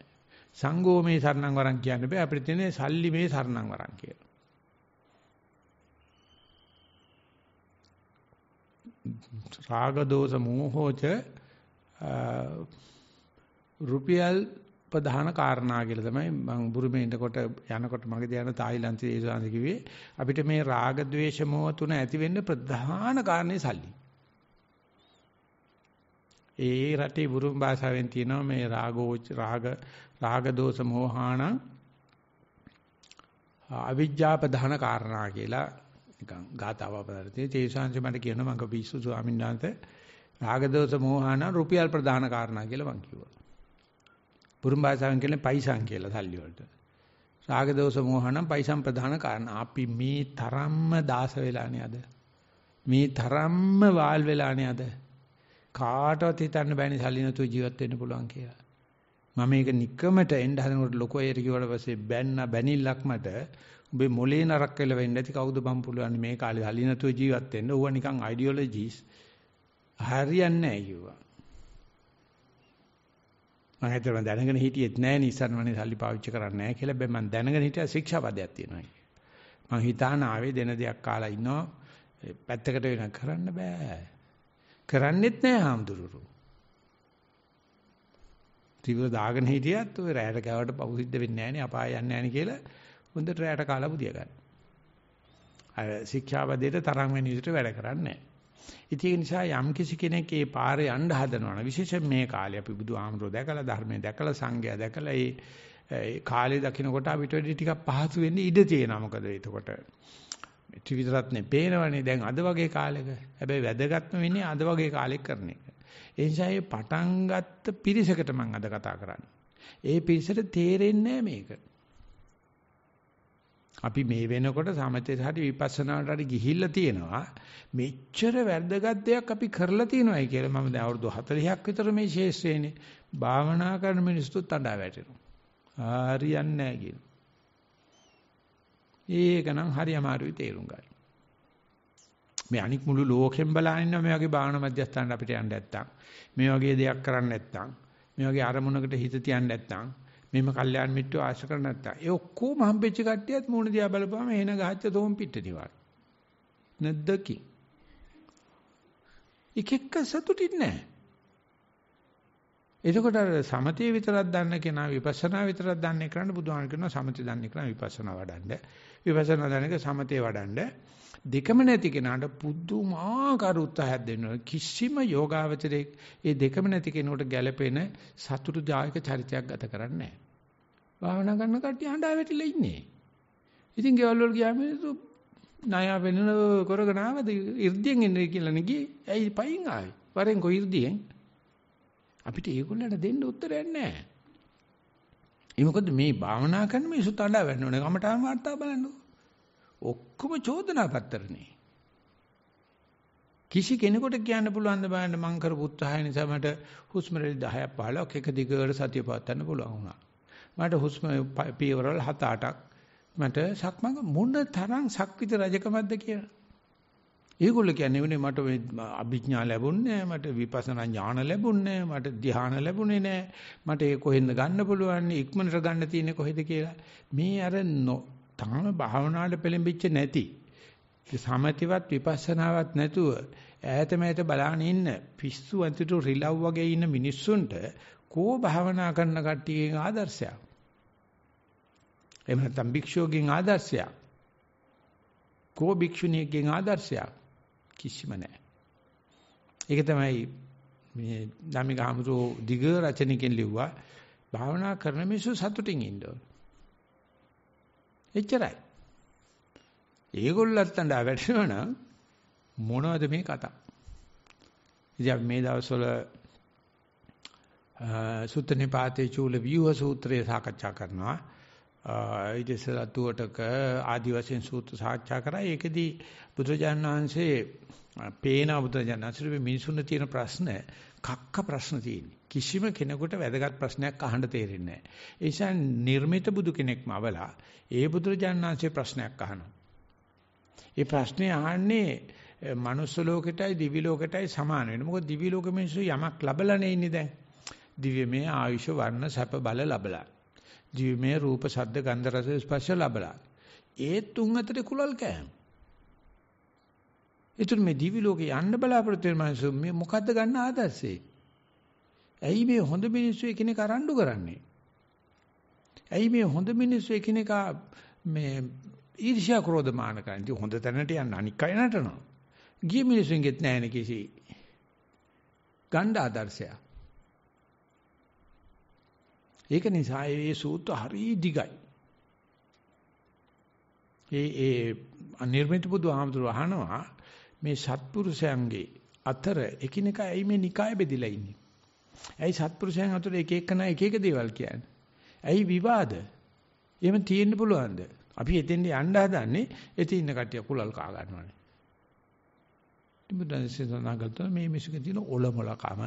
A: සංඝෝ මේ සරණං වරන් කියන්න බෑ. අපිට තියෙන්නේ සල්ලි මේ සරණං වරන් කියලා. රාග දෝෂ මෝහෝච රුපියල් ප්‍රධාන කාරණා කියලා තමයි මම බුරුමේ ඉඳකොට යනකොට මගේ දයන තායිලන්තයේ ඒ සාන්ති කිව්වේ අපිට මේ රාග ద్వේෂ මොහ තුන ඇති වෙන්න ප්‍රධාන කාරණේ සල්ලි. ඒ රටේ බුරුම භාෂාවෙන් තියෙනවා මේ රාගෝ රාග රාග දෝෂ මොහාණ අවිජ්ජා ප්‍රධාන කාරණා කියලා නිකන් ගාතාවක් පදරතියි තේසාංශ මට කියනවා මම පිස්සු ස්වාමීන් වහන්සේ රාග දෝෂ මොහාණ රුපියල් ප්‍රධාන කාරණා කියලා මම කිව්වා. බුරුම් භාෂාවෙන් කියන්නේ පයිසන් කියලා සල්ලි වලට. රාග දෝෂ මෝහණම් පයිසම් ප්‍රධාන කාරණා. අපි මේ තරම්ම දාස වෙලානේ අද. මේ තරම්ම වාල් වෙලානේ අද. කාටවත් හිතන්න බෑනේ සල්ලි නැතුව ජීවත් වෙන්න පුළුවන් කියලා. මම මේක නිකමට එන්න හදනකොට ලොකෝ අයට කිව්වට පස්සේ බැන්න බැනිල්ලක් මට ඔබේ මොලේ නරක කියලා වෙන්නේ නැති කවුද බම් පුළුවන් මේ කාලේ සල්ලි නැතුව ජීවත් වෙන්න. ඌව නිකන් අයිඩියොලොජිස් හරියන්නේ නැහැ කිව්වා. මම හිතුවා දැනගෙන හිටියෙත් නෑ නිසන්වනේ සල්ලි පාවිච්චි කරන්නේ නෑ කියලා. හැබැයි මම දැනගෙන හිටියා ශික්ෂාපදයක් තියෙනවා කියලා. මම හිතාන ආවේ දෙන දෙයක් කාලා ඉන්නවා. පැත්තකට වෙන කරන්න බෑ. කරන්නෙත් නෑ හාමුදුරුවෝ. ත්‍රිවිධ දාගෙන හිටියත් ඔය රැයට ගාවට පෞසිද්ධ වෙන්නේ නෑනේ අපාය යන්නේ නෑනේ කියලා හොඳට රැයට කාලා බුදිය ගන්න. අර ශික්ෂාපදයට තරම් වෙන විදිහට වැඩ කරන්නේ නෑ. ඉතින් ඒ නිසා යම් කිසි කෙනෙක් ඒ පාරේ යන්න හදනවනේ විශේෂයෙන් මේ කාලේ අපි බුදුහාමුදුරෝ දැකලා ධර්මයේ දැකලා සංඝයා දැකලා ඒ කාලේ දකින්නකොට අපිට වැඩි ටිකක් පහසු වෙන්න ඉඩ තියෙනවා මොකද එතකොට ත්‍රිවිධ රත්නේ පේනවනේ දැන් අද වගේ කාලෙක හැබැයි වැදගත්ම වෙන්නේ අද වගේ කාලෙක කරන එක ඒ නිසා මේ පටන් ගත්ත පිරිසකට මම අද කතා කරන්නේ ඒ පිරිසට තේරෙන්නේ නැහැ මේක අපි මේ වෙනකොට සමතේට හරි විපස්සනාවට හරි ගිහිල්ලා තියෙනවා. මෙච්චර වැරදගත් දෙයක් අපි කරලා තියෙනවායි කියලා මම දැන් අවුරුදු 40ක් විතර මේ ශේෂ්ත්‍රයේනේ භාවනා කරන මිනිස්සුත් තඩා වැටෙනවා. හරියන්නේ නැහැ කියන. ඒකනම් හරි අමාරුයි තේරුම් ගන්න. මේ අනික් මුළු ලෝකෙම බලනින්න මේ වගේ භාවනා මධ්‍යස්ථානට අපිට යන්න නැත්තම් මේ වගේ දෙයක් කරන්න නැත්තම් මේ වගේ අරමුණකට හිත තියන්න නැත්තම් මෙම කල්යාණ මිත්‍රෝ ආශ්‍රය කර නැත්තා. ඒ ඔක්කොම හම්බෙච්ච කට්ටියත් මූණ දිහා බලපුවාම එහෙන ගහච්ච තෝම් පිටටි වාර. නැද්දකි. එකෙක්ක සතුටින් නැහැ. එතකොට අර සමතේ විතරක් දන්න කෙනා විපස්සනා විතරක් දන්නේ කරන්න බුදුහාම කියනවා සමතේ දන්නේ කරා විපස්සනා වඩන්න. විපස්සනා දන්නේක සමතේ වඩන්න. දෙකම නැති කෙනාට පුදුමාකාර උත්සාහයක් දෙනවා. කිසිම යෝගාවචරයේ මේ දෙකම නැති කෙනෙකුට ගැළපෙන සතුටුදායක චරිතයක් ගත කරන්නේ නැහැ. භාවනා කරන කට්ටිය හඬා වැටිලා ඉන්නේ. ඉතින් ගෙවල් වල ගියාම ණය වෙන කරගෙන ආවද 이르දියෙන් එන්නේ කියලා නෙගි. ඇයි පයින් ආවේ? වරෙන් කොයි 이르දියෙන්? අපිට ඒගොල්ලන්ට දෙන්න උත්තරයක් නැහැ. ඒ මොකද මේ භාවනා කරන මිනිස්සු තඩා වෙන්න ඕනේ. කමඨාන් වාර්තා බලන්න. ඔක්කොම චෝදනා පත්‍රනේ. කිසි කෙනෙකුට කියන්න පුළුවන් ද බලන්න මං කරපු උත්සාහය නිසා මට හුස්ම රැලි 10ක් 15ක් එක දිගට සතිය පවත්වන්න පුළුවන් වුණා. මට හුස්ම පියවරවල් 7 8ක් මට සක්මඟ මොන තරම් සක්විත රජකමක්ද කියලා. ඒගොල්ලෝ කියන්නේ වෙන්නේ මට අභිඥා ලැබුණේ මට විපස්සනා ඥාන ලැබුණේ මට ධ්‍යාන ලැබුණේ නෑ මට ඒ කොහෙන්ද ගන්න පුළුවන් ඉක්මනට ගන්න තියෙන්නේ කොහෙද කියලා මේ අර තාම භාවනාවට පෙළඹිච්ච නැති සමතිවත් විපස්සනාවත් නැතුව ඈත මෑත බලාගෙන ඉන්න පිස්සු අන්තිට රිලව් වගේ ඉන්න මිනිස්සුන්ට කෝ භාවනා කරන කට්ටියගේ ආදර්ශයක්. එහෙම නැත්නම් භික්ෂුවගෙන් ආදර්ශයක්. කෝ භික්ෂුණියගෙන් ආදර්ශයක්. කිසිම නැහැ. ඒක තමයි මේ ධම්මික හමුරෝ දිග රචනකින් ලිව්වා භාවනා කරන මිනිස්සු සතුටින් ඉන්න ඕන. එච්චරයි. ඒගොල්ලත් අඬා වැටෙනවා නම් මොනවද මේ කතා? ඉතින් අපි මේ දවස්වල සුත්ත නිපාතේ චූල ව්‍යුහ සූත්‍රය සාකච්ඡා කරනවා. ඊට ඉස්සෙල්ලා තුවටක ආදි වශයෙන් සූත්‍ර සාකච්ඡා කරා. ඒකෙදී බුදුරජාණන් වහන්සේ පේන බුදුරජාණන් වහන්සේ මිනිසුන්ට තියෙන ප්‍රශ්න කක්ක ප්‍රශ්න තියෙන්නේ. කිසිම කෙනෙකුට වැදගත් ප්‍රශ්නයක් අහන්න තේරෙන්නේ නැහැ. ඒ නිසා නිර්මිත බුදු කෙනෙක්ම අවලා ඒ බුදුරජාණන් වහන්සේ ප්‍රශ්නයක් අහනවා. ඒ ප්‍රශ්නේ අහන්නේ මනුස්ස ලෝකෙටයි දිවි ලෝකෙටයි සමාන වෙන. මොකද දිවි ලෝකෙ මිනිස්සු යමක් ලබලානේ ඉන්නේ දැන්. දිව්‍යමය ආයුෂ වර්ණ සැප බල ලබලා. දිවමේ රූප, ශබ්ද, ගන්ධ, රස, ස්පර්ශ ලැබලා. ඒ තුන් අතරේ කුලල් කෑම. ඒතර මේ දිවි ලෝකේ යන්න බලාපොරොත්තු වෙන මිනිස්සු මේ මොකද්ද ගන්න ආදර්ශේ? ඇයි මේ හොඳ මිනිස්සු එකිනෙක අරණ්ඩු කරන්නේ? ඇයි මේ හොඳ මිනිස්සු එකිනෙක මේ ඊර්ෂ්‍යා ක්‍රෝධ මාන කරන්නේ? හොඳ තැනට යන්න අනික් අය නටනවා. ගිය මිනිස්සුන්ගෙත් නැහැ නේ කිසි ගණ්ඩ ආදර්ශයක්. ඒක නිසා මේ සූත්‍ර හරිය දිගයි. ඒ ඒ අනිර්මිත බුදුහාමුදුර අහනවා මේ සත්පුරුෂයන්ගේ අතර එකිනෙක ඇයි මේ නිකාය බෙදිලා ඉන්නේ? ඇයි සත්පුරුෂයන් අතර එක එකනා එක එක දේවල් කියන්නේ? ඇයි විවාද? එහෙම තියෙන්න පුළුවන්ද? අපි එතෙන්ද යන්න හදන්නේ එතන ඉන්න කට්ටිය කුලල් කා ගන්නවානේ. බුදුන් සසනාගත මේ මිසක තියෙන ඔලොමලකම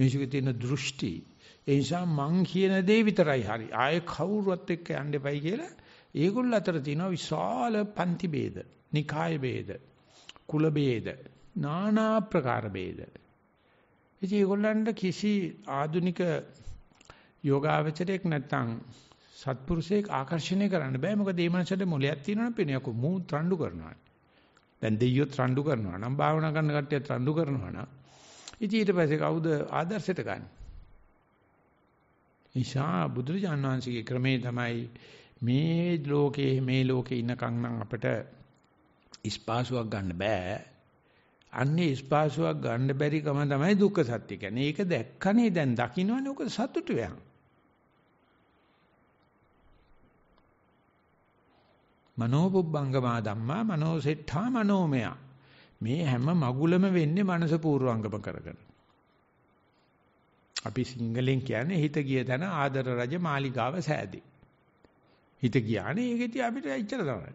A: මිසක තියෙන දෘෂ්ටි ඒ නිසා මං කියන දේ විතරයි හරි. ආය කවුරුවත් එක්ක යන්න එපයි කියලා ඒගොල්ල අතර තියෙනවා විශාල පන්ති ભેද, නිකාය ભેද, කුල ભેද, নানা ප්‍රකාර ભેද. ඉතින් ඒගොල්ලන්ට කිසි ආදුනික යෝගාවචරයක් නැත්තම් සත්පුරුෂයෙක් ආකර්ෂණය කරන්න බෑ මොකද මේ මනසට මොලයක් තියෙනවනේ පෙනියකෝ මූ ත්‍රණ්ඩු කරනවා දැන් දෙයියෝ ත්‍රණ්ඩු කරනවා නම් භාවනා කරන කට්ටිය ත්‍රණ්ඩු කරනවා නම් ඉතින් ඊට පස්සේ කවුද ආදර්ශයට ගන්න නිසා බුදුරජාණන් වහන්සේගේ ක්‍රමේ තමයි මේ ලෝකයේ මේ ලෝකේ ඉන්නකම් නම් අපිට ස්පාසුවක් ගන්න බෑ. අන්නේ ස්පාසුවක් ගන්න බැරි කම තමයි දුක්ඛ සත්‍ය කියන්නේ. ඒක දැක්කනේ දැන් දකින්නවනේ ඔක සතුටු වෙන. මනෝපුබ්බංගමා ධම්මා මනෝසෙට්ඨා මනෝමය. මේ හැම මගුලම වෙන්නේ මනස පූර්වංගම කරගෙන. අපි සිංහලෙන් කියන්නේ හිත ගිය තැන ආදර රජ මාලිගාව සෑදී. හිත ගියානේ ඒකෙදී අපිට එච්චර තමයි.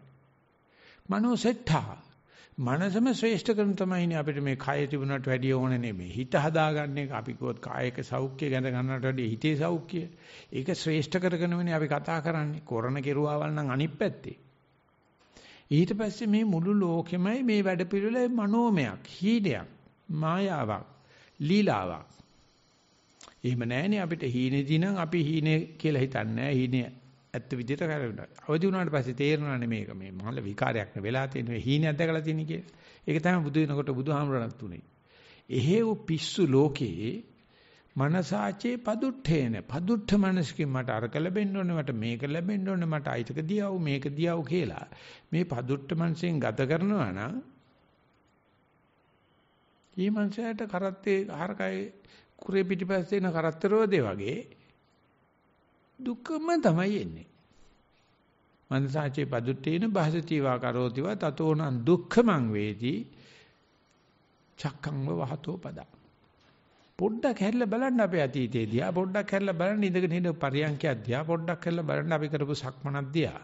A: මනෝ සෙට්ඨා. මනසම ශ්‍රේෂ්ඨ කරන තමයිනේ අපිට මේ කය තිබුණට වැඩිය ඕනේ නෙමෙයි. හිත හදාගන්න එක අපි කිව්වොත් කායික සෞඛ්‍ය ගැන ගන්නට වැඩිය හිතේ සෞඛ්‍ය. ඒක ශ්‍රේෂ්ඨ කරගෙනමනේ අපි කතා කරන්නේ. කොරණ කෙරුවාවල් නම් අනිත් පැත්තේ. ඊට පස්සේ මේ මුළු ලෝකෙමයි මේ වැඩ පිළිවෙල මනෝමයක්, හීනයක්, මායාවක්, ලීලාවක්. එහෙම නැහැනේ අපිට හීනේදී නම් අපි හීනේ කියලා හිතන්නේ හීනේ ඇත්ත විදිහට කරනවා. අවදි වුණාට පස්සේ තේරෙනවානේ මේක මේ මහල විකාරයක් නෙවෙලා තියෙන මේ හීනේ අත්දකලා තියෙන කිය. ඒක තමයි බුදු වෙනකොට බුදුහාමරණත් උනේ. එහෙව් පිස්සු ලෝකේ මනසාචේ පදුට්ඨේන පදුට්ඨ මනසකින් මට අරක ලැබෙන්න ඕනේ මට මේක ලැබෙන්න ඕනේ මට අයිතක දියව මේක දියව කියලා මේ පදුට්ඨ මනසෙන් ගත කරනවා නම් මේ මනසට කරත්තේ හරකයි කුරේ පිටිපස්සේ එන කරත්තරෝදේ වගේ දුකම තමයි එන්නේ. මනසාචේ පදුට්ඨේන භාසතිවා කරෝතිවා තතෝනං දුක්ඛමං වේති චක්ඛං වහතෝ පදා. පොඩ්ඩක් හැරිලා බලන්න අපේ අතීතේ දිහා පොඩ්ඩක් හැරිලා බලන්න ඉඳගෙන හිටපු පරියන්කයක් දිහා පොඩ්ඩක් හැරිලා බලන්න අපි කරපු සක්මනක් දිහා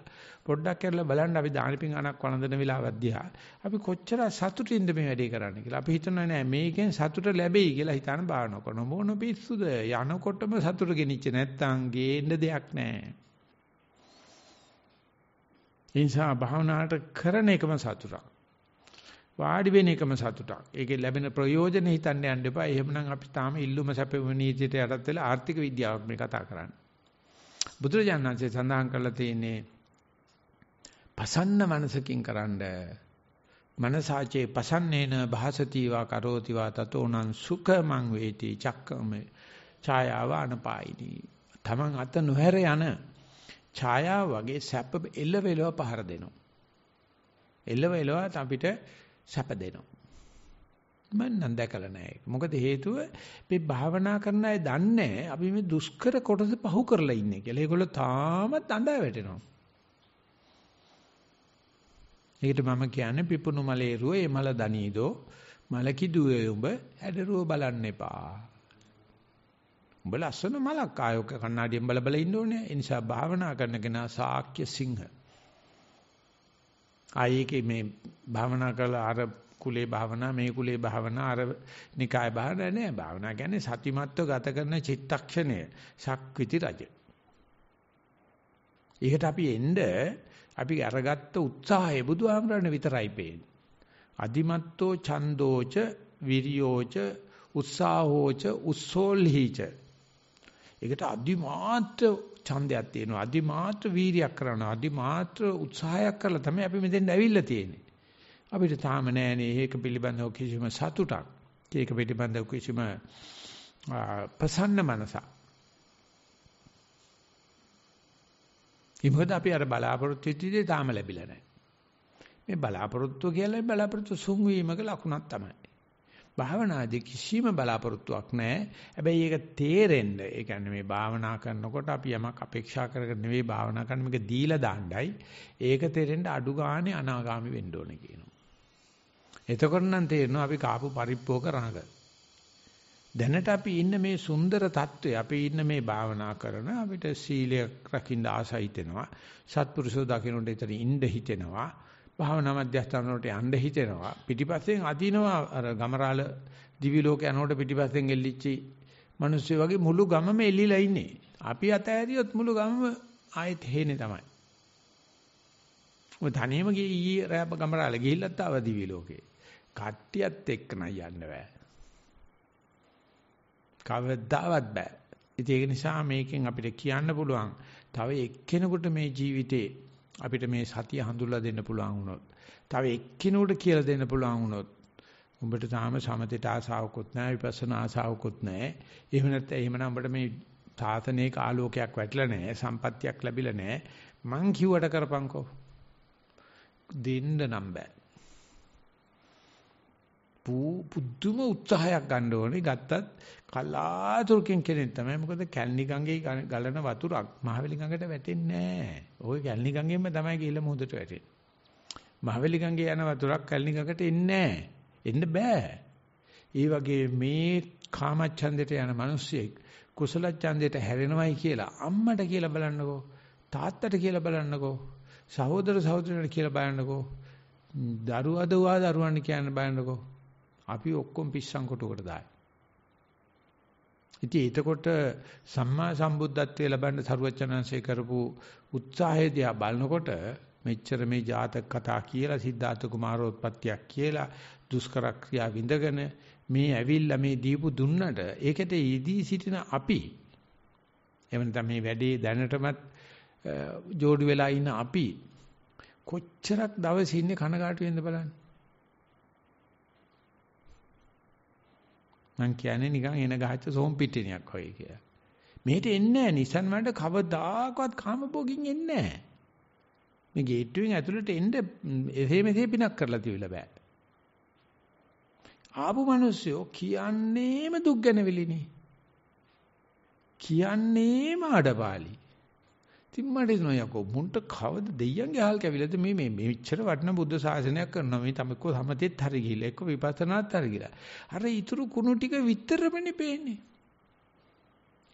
A: පොඩ්ඩක් හැරිලා බලන්න අපි දානපින් අනක් වළඳන වෙලාවක් දිහා අපි කොච්චර සතුටින්ද මේ වැඩේ කරන්නේ කියලා අපි හිතනවා නෑ මේකෙන් සතුට ලැබෙයි කියලා හිතාන බාන කරන මොන පිස්සුද යනකොටම සතුට ගෙනිච්ච නැත්තම් ගේන්න දෙයක් නෑ ඒ නිසා භාවනාවට කරන එකම සතුටක් වාඩි වෙන එකම සතුටක්. ඒකේ ලැබෙන ප්‍රයෝජන හිතන්න යන්න එපා. එහෙමනම් අපි තාම ඉල්ලුම සැපෙම නීතියට යටත් වෙලා ආර්ථික විද්‍යාවක් මේ කතා කරන්නේ. බුදුරජාණන් වහන්සේ සඳහන් කරලා තියෙන්නේ පසන්න මනසකින් කරන්න. මනසාචේ පසන්නේන භාසතිවා කරෝතිවා තතෝනං සුඛමං වේති චක්කමේ ඡායාව අනපායිනි. තමන් අත නොහැර යන ඡායාව වගේ සැප එල්ල වෙලව පහර දෙනවා. එල්ල වෙලව අපිට සැප දෙනවා. මම නම් දැකලා නැහැ. මොකද හේතුව මේ භාවනා කරන අය දන්නේ අපි මේ දුෂ්කර කොටස පහු කරලා ඉන්නේ කියලා. ඒගොල්ලෝ තාමත් අඬා වැටෙනවා. ඒකට මම කියන්නේ පිපුණු මලේ රුව ඒ මල දනීදෝ මල කිදුවේ උඹ හැඩරුව බලන්න එපා. උඹ ලස්සන මලක් ආයෝක කණ්ණාඩියෙන් බල බල ඉන්න ඕනේ. ඒ නිසා භාවනා කරන කෙනා සාක්‍ය සිංහ ආයේ මේ භාවනා කරලා අර කුලේ භාවනා මේ කුලේ භාවනා අර නිකාය භාවනා නෑ භාවනා කියන්නේ සතිමත්ව ගත කරන චිත්තක්ෂණය ශක්විති රජ. ඒකට අපි එන්න අපි අරගත්ත උත්සාහය බුදුහාමරණ විතරයි පේන්නේ. අදිමත්තෝ ඡන්தோච විරියෝච උත්සාහෝච උස්සෝල්හිච. ඒකට අදිමාත්‍ර ඡන්දයක් තියෙනවා අදිමාත්‍ර වීරියක් කරනවා අදිමාත්‍ර උත්සාහයක් කරලා තමයි අපි මෙතෙන් ඇවිල්ලා තියෙන්නේ අපිට තාම නෑනේ මේක පිළිබඳව කිසිම සතුටක් ඒක පිළිබඳව කිසිම ප්‍රසන්න මනසක් ඉමහොත අපි අර බලාපොරොත්තු වෙච්ච දේ තාම ලැබිලා නැහැ මේ බලාපොරොත්තු කියලා බලාපොරොත්තු සුන්වීමක ලකුණක් තමයි භාවනාදී කිසිම බලාපොරොත්තුවක් නැහැ. හැබැයි ඒක තේරෙන්න, ඒ කියන්නේ මේ භාවනා කරනකොට අපි යමක් අපේක්ෂා කරගෙන නෙවෙයි භාවනා කරන මේක දීලා දාන්නයි. ඒක තේරෙන්න අඩු ගානේ අනාගාමි වෙන්න ඕනේ කියනවා. එතකොට නම් තේරෙනවා අපි කාපු පරිප්පෝක රහග. දැනට අපි ඉන්න මේ සුන්දර தত্ত্বය අපි ඉන්න මේ භාවනා කරන අපිට සීලයක් රකින්න ආසයි හිතෙනවා. සත්පුරුෂෝ දකින්නට ඉතින් ඉන්න හිතෙනවා. භාවනා මධ්‍යස්ථාන වලට යන්න හිතෙනවා. පිටිපස්සෙන් අදිනවා අර ගමරාල දිවි ලෝක යනකොට පිටිපස්සෙන් එල්ලිච්චි මිනිස්සු වගේ මුළු ගමම එල්ලිලා ඉන්නේ. අපි අතහැරියොත් මුළු ගමම ආයෙත් හේනේ තමයි. ඔය ධනෙම ගියේ රැප ගමරාල ගිහිල්ලත් ආව දිවි ලෝකේ. කට්ටියත් එක්ක නයි යන්න බෑ. කවදාවත් බෑ. ඉතින් ඒක නිසා මේකෙන් අපිට කියන්න පුළුවන් තව එක්කෙනෙකුට මේ ජීවිතේ අපිට මේ සතිය හඳුල්ලා දෙන්න පුළුවන් වුණොත්, තව එක්කිනුට කියලා දෙන්න පුළුවන් වුණොත්, උඹට තාම සමතේට ආසාවකුත් නැහැ, විපස්සනා ආසාවකුත් නැහැ. එහෙම නැත්නම් එහෙමනම් උඹට මේ සාසනයක ආලෝකයක් වැටලා නැහැ, සම්පත්තියක් ලැබිලා නැහැ. මං කිව්වට කරපංකෝ. දෙන්න නම් බෑ. පුදුම උත්සාහයක් ගන්න ඕනේ ගත්තත් කලාතුරකින් කෙනෙක් තමයි මොකද කැලණි ගඟේ ගලන වතුරක් මහවැලි ගඟට වැටෙන්නේ නැහැ. ওই කැලණි ගඟෙන්ම තමයි ගිහලා මුහුදට වැටෙන්නේ. මහවැලි ගඟේ යන වතුරක් කැලණි ගඟට එන්නේ එන්න බෑ. ඒ වගේ මේ කාමච්ඡන්දයට යන මිනිස්සෙක් කුසල ඡන්දයට හැරෙනවයි කියලා අම්මට කියලා බලන්නකෝ තාත්තට කියලා බලන්නකෝ සහෝදර සහෝදරයන්ට කියලා බලන්නකෝ දරුවා දුවා දරුවන්ට කියන්න බලන්නකෝ අපි ඔක්කොම පිස්සන් කොටුවකට දායි. ඉතින් එතකොට සම්මා සම්බුද්ධත්වයේ ලබන්න සරුවචනංශය කරපු උත්සාහයදී බලනකොට මෙච්චර මේ ජාතක කතා කියලා සිද්ධාර්ථ කුමාරෝත්පත්තියක් කියලා දුෂ්කර ක්‍රියා විඳගෙන මේ ඇවිල්ලා මේ දීපු දුන්නට ඒකට ඊදී සිටින අපි එහෙම නැත්නම් මේ වැඩේ දැනටමත් جوړු වෙලා ඉන්න අපි කොච්චරක් දවසේ ඉන්නේ කනගාටු වෙන්න බලන්න මං කියන්නේ නිකන් එන ගහච්ච සෝම් පිටිනියක් වගේ කියලා. මෙහෙට එන්නේ නැහැ Nissan වලට කවදාකවත් කාමභෝගින් එන්නේ නැහැ. මේ ගේට්ටුවෙන් ඇතුළට එන්න එසේ මෙසේ පිනක් කරලා තියවිලා බෑ. ආපු මිනිස්සු කියන්නේම දුක් ගැන විලිනේ. කියන්නේම අඩපාලි. ඉතින් මට හිතෙනවා යකෝ මුන්ට කවද දෙයියන්ගේ අහල් කැවිලද මේ මේ මෙච්චර වටින බුද්ධ ශාසනයක් කරනවා මේ තමයි කො සමතෙත් හරි ගිහිල්ලා එක්ක විපස්සනාත් හරි ගිහිල්ලා අර ඊතුරු කුණු ටික විතරමනේ පේන්නේ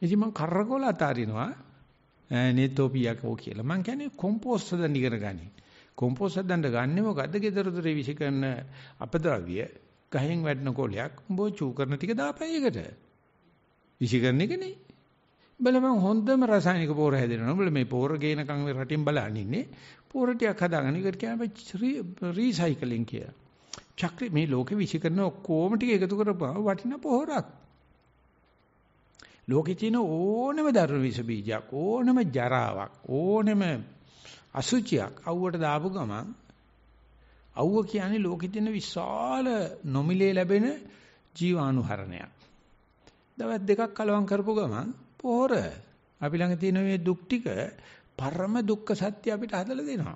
A: ඉතින් මං කරකෝල අතාරිනවා නේතෝපියකෝ කියලා මං කියන්නේ කොම්පෝස්ට් හදන්න ඉගෙන ගනි කොම්පෝස්ට් හදන්න ගන්නේ මොකද්ද gedara dore විෂ කරන අපද්‍රව්‍ය ගහෙන් වැඩන කොලයක් උඹ චූ කරන ටික දාපයි එකට විෂ කරන එක නේ බල මං හොඳම රසායනික පෝර හැදෙනවා. උඹලා මේ පෝර ගේනකම් මේ රටින් බලන් ඉන්නේ. පෝර ටිකක් හදාගන්න. ඒකට කියන්නේ රීසයිකලින් කියලා. චක්‍ර මේ ලෝකෙ විසිකරන ඔක්කොම ටික එකතු කරපුවා වටිනා පොහොරක්. ලෝකෙ තියෙන ඕනම ධර්ම විස බීජයක් ඕනම ජරාවක් ඕනම අසුචියක් අවුවට දාපු ගමන් අවුව කියන්නේ ලෝකෙ තියෙන විශාල නොමිලේ ලැබෙන ජීවාණු හරණයක්. දවස් දෙකක් කලවම් කරපු ගමන් පොර. අපි ළඟ තියෙන මේ දුක් ටික පරම දුක්ඛ සත්‍ය අපිට හදලා දෙනවා.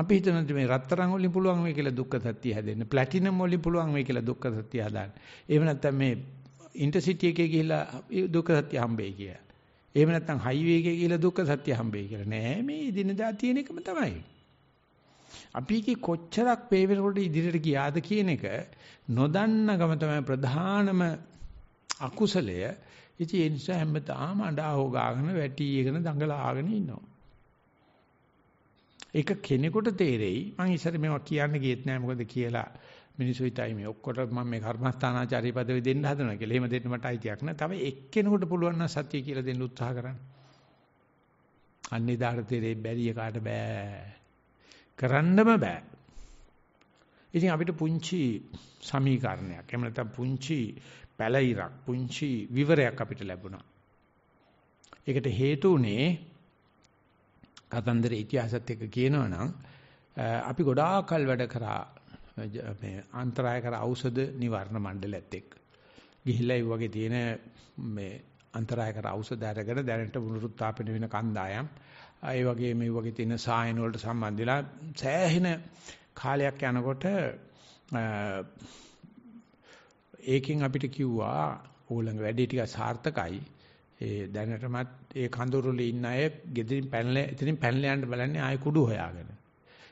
A: අපි හිතන මේ රත්තරන් වලින් පුළුවන් මේ කියලා දුක්ඛ සත්‍ය හැදෙන්න. ප්ලැටිනම් වලින් පුළුවන් මේ කියලා දුක්ඛ සත්‍ය හදාන්න. එහෙම නැත්නම් මේ ඉන්ටර්සිටි එකේ ගිහිලා දුක්ඛ සත්‍ය හම්බෙයි කියලා. එහෙම නැත්නම් හයිවේ එකේ ගිහිලා දුක්ඛ සත්‍ය හම්බෙයි කියලා. නෑ මේ දිනදා තියෙන එකම තමයි. අපි කි කොච්චරක් වේවෙනකොට ඉදිරියට ගියාද කියන එක නොදන්නකම තමයි ප්‍රධානම අකුසලය ඉතින් ඒ නිසා හැමදාම අඬා හොගාගෙන වැටි එකන දඟලාගෙන ඉන්නවා. ඒක කෙනෙකුට තේරෙයි මම ඉස්සර මේවා කියන්න ගියෙත් නෑ මොකද කියලා මිනිස්සු හිතයි මේ ඔක්කොට මම මේ කර්මස්ථානාචාරී පදවි දෙන්න හදනවා කියලා. එහෙම දෙන්න මට අයිතියක් නෑ. තව එක්කෙනෙකුට පුළුවන් නම් සත්‍ය කියලා දෙන්න උත්සාහ කරන්න. අන්නේ දාට තේරෙයි බැරිය කාට බෑ. කරන්නම බෑ. ඉතින් අපිට පුංචි සමීකරණයක්. එහෙම නැත්නම් පුංචි පැලිරක් පුංචි විවරයක් අපිට ලැබුණා. ඒකට හේතු උනේ කතන්දර ඉතිහාසත් එක්ක කියනවනම් අපි ගොඩාක්කල් වැඩ කරා මේ අන්තරාය කර ඖෂධ නිවාරණ මණ්ඩලයත් එක්ක. ගිහිල්ලා ඒ වගේ තියෙන මේ අන්තරාය කර ඖෂධ අරගෙන දැනට වුණුරුත් තාපෙන වෙන කන්දායම් ඒ වගේ මේ වගේ තියෙන සායන වලට සම්බන්ධ වෙලා සෑහෙන කාලයක් යනකොට ඒකෙන් අපිට කිව්වා ඕලඟ වැඩේ ටික සාර්ථකයි. ඒ දැනටමත් ඒ කඳුරුලේ ඉන්න අය ගෙදරින් පැනලා එතනින් පැනලා යන්න බලන්නේ ආයෙ කුඩු හොයාගෙන.